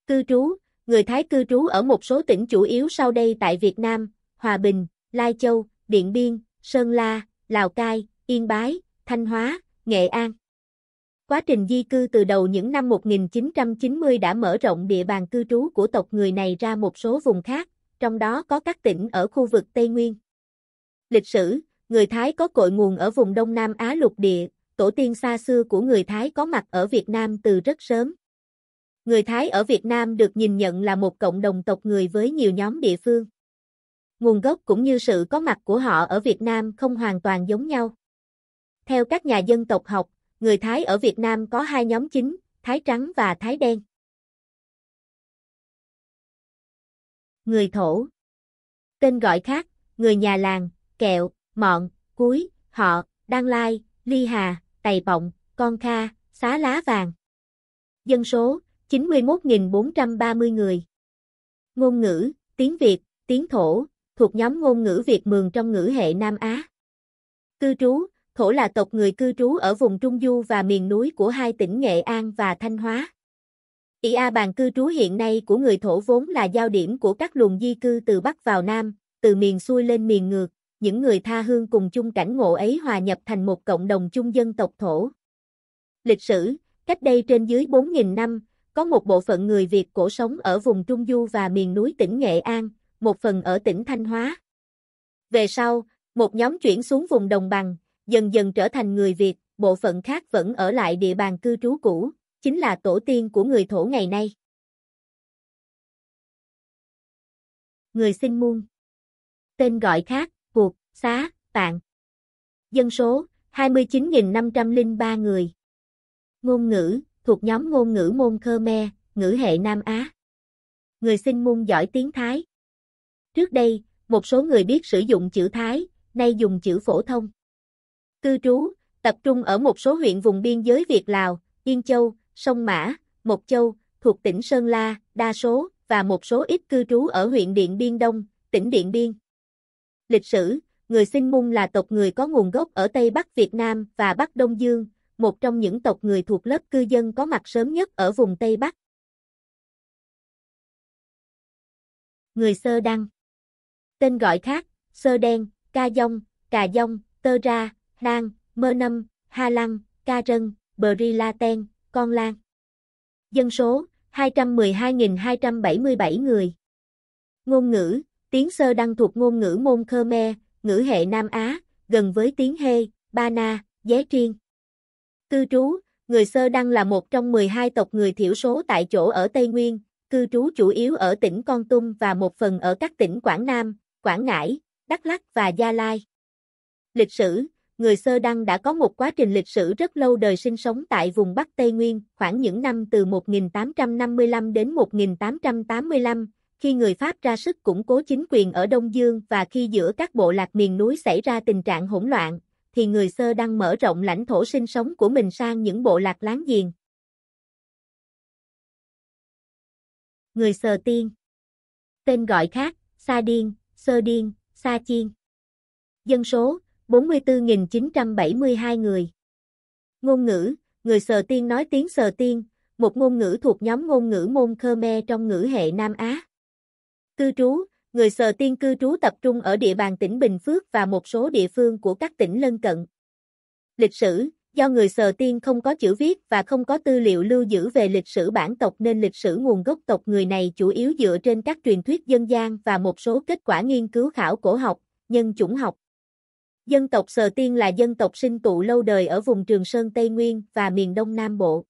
Cư trú, người Thái cư trú ở một số tỉnh chủ yếu sau đây tại Việt Nam, Hòa Bình, Lai Châu, Điện Biên, Sơn La, Lào Cai, Yên Bái, Thanh Hóa, Nghệ An. Quá trình di cư từ đầu những năm 1990 đã mở rộng địa bàn cư trú của tộc người này ra một số vùng khác, trong đó có các tỉnh ở khu vực Tây Nguyên. Lịch sử, người Thái có cội nguồn ở vùng Đông Nam Á lục địa, tổ tiên xa xưa của người Thái có mặt ở Việt Nam từ rất sớm. Người Thái ở Việt Nam được nhìn nhận là một cộng đồng tộc người với nhiều nhóm địa phương nguồn gốc cũng như sự có mặt của họ ở Việt Nam không hoàn toàn giống nhau. Theo các nhà dân tộc học, người Thái ở Việt Nam có hai nhóm chính, Thái trắng và Thái đen. Người thổ Tên gọi khác, người nhà làng, kẹo, mọn, cuối, họ, đăng lai, ly hà, tày bọng, con kha, xá lá vàng. Dân số 91.430 người. Ngôn ngữ, tiếng Việt, tiếng thổ, thuộc nhóm ngôn ngữ Việt Mường trong ngữ hệ Nam Á. Cư trú, Thổ là tộc người cư trú ở vùng Trung Du và miền núi của hai tỉnh Nghệ An và Thanh Hóa. Ý A bàn cư trú hiện nay của người Thổ vốn là giao điểm của các luồng di cư từ Bắc vào Nam, từ miền xuôi lên miền ngược, những người tha hương cùng chung cảnh ngộ ấy hòa nhập thành một cộng đồng chung dân tộc Thổ. Lịch sử, cách đây trên dưới 4.000 năm, có một bộ phận người Việt cổ sống ở vùng Trung Du và miền núi tỉnh Nghệ An, một phần ở tỉnh Thanh Hóa. Về sau, một nhóm chuyển xuống vùng đồng bằng, dần dần trở thành người Việt, bộ phận khác vẫn ở lại địa bàn cư trú cũ, chính là tổ tiên của người thổ ngày nay. Người sinh muôn Tên gọi khác, cuộc, xá, tạng. Dân số, 29.503 người. Ngôn ngữ, thuộc nhóm ngôn ngữ môn Khmer, ngữ hệ Nam Á. Người sinh môn giỏi tiếng Thái. Trước đây, một số người biết sử dụng chữ Thái, nay dùng chữ phổ thông. Cư trú, tập trung ở một số huyện vùng biên giới Việt Lào, Yên Châu, Sông Mã, Mộc Châu, thuộc tỉnh Sơn La, đa số, và một số ít cư trú ở huyện Điện Biên Đông, tỉnh Điện Biên. Lịch sử, người Sinh Mung là tộc người có nguồn gốc ở Tây Bắc Việt Nam và Bắc Đông Dương, một trong những tộc người thuộc lớp cư dân có mặt sớm nhất ở vùng Tây Bắc. Người Sơ Đăng Tên gọi khác, Sơ Đen, Ca Dông, Cà Dông, Tơ Ra, Nang, Mơ nâm Ha Lăng, Ca Rân, Bờ Ri La Ten, Con Lan. Dân số, 212.277 người. Ngôn ngữ, tiếng Sơ Đăng thuộc ngôn ngữ môn Khmer, ngữ hệ Nam Á, gần với tiếng Hê, Ba Na, Dé Triên. Cư trú, người Sơ Đăng là một trong 12 tộc người thiểu số tại chỗ ở Tây Nguyên, cư trú chủ yếu ở tỉnh Con Tum và một phần ở các tỉnh Quảng Nam, Quảng Ngãi, Đắk Lắk và Gia Lai. Lịch sử Người Sơ Đăng đã có một quá trình lịch sử rất lâu đời sinh sống tại vùng Bắc Tây Nguyên, khoảng những năm từ 1855 đến 1885, khi người Pháp ra sức củng cố chính quyền ở Đông Dương và khi giữa các bộ lạc miền núi xảy ra tình trạng hỗn loạn, thì người Sơ Đăng mở rộng lãnh thổ sinh sống của mình sang những bộ lạc láng giềng. Người Sơ Tiên Tên gọi khác, Sa Điên, Sơ Điên, Sa Chiên. Dân số, 44.972 người. Ngôn ngữ, người Sờ Tiên nói tiếng Sờ Tiên, một ngôn ngữ thuộc nhóm ngôn ngữ môn Khmer trong ngữ hệ Nam Á. Cư trú, người Sờ Tiên cư trú tập trung ở địa bàn tỉnh Bình Phước và một số địa phương của các tỉnh lân cận. Lịch sử, Do người Sờ Tiên không có chữ viết và không có tư liệu lưu giữ về lịch sử bản tộc nên lịch sử nguồn gốc tộc người này chủ yếu dựa trên các truyền thuyết dân gian và một số kết quả nghiên cứu khảo cổ học, nhân chủng học. Dân tộc Sờ Tiên là dân tộc sinh tụ lâu đời ở vùng Trường Sơn Tây Nguyên và miền Đông Nam Bộ.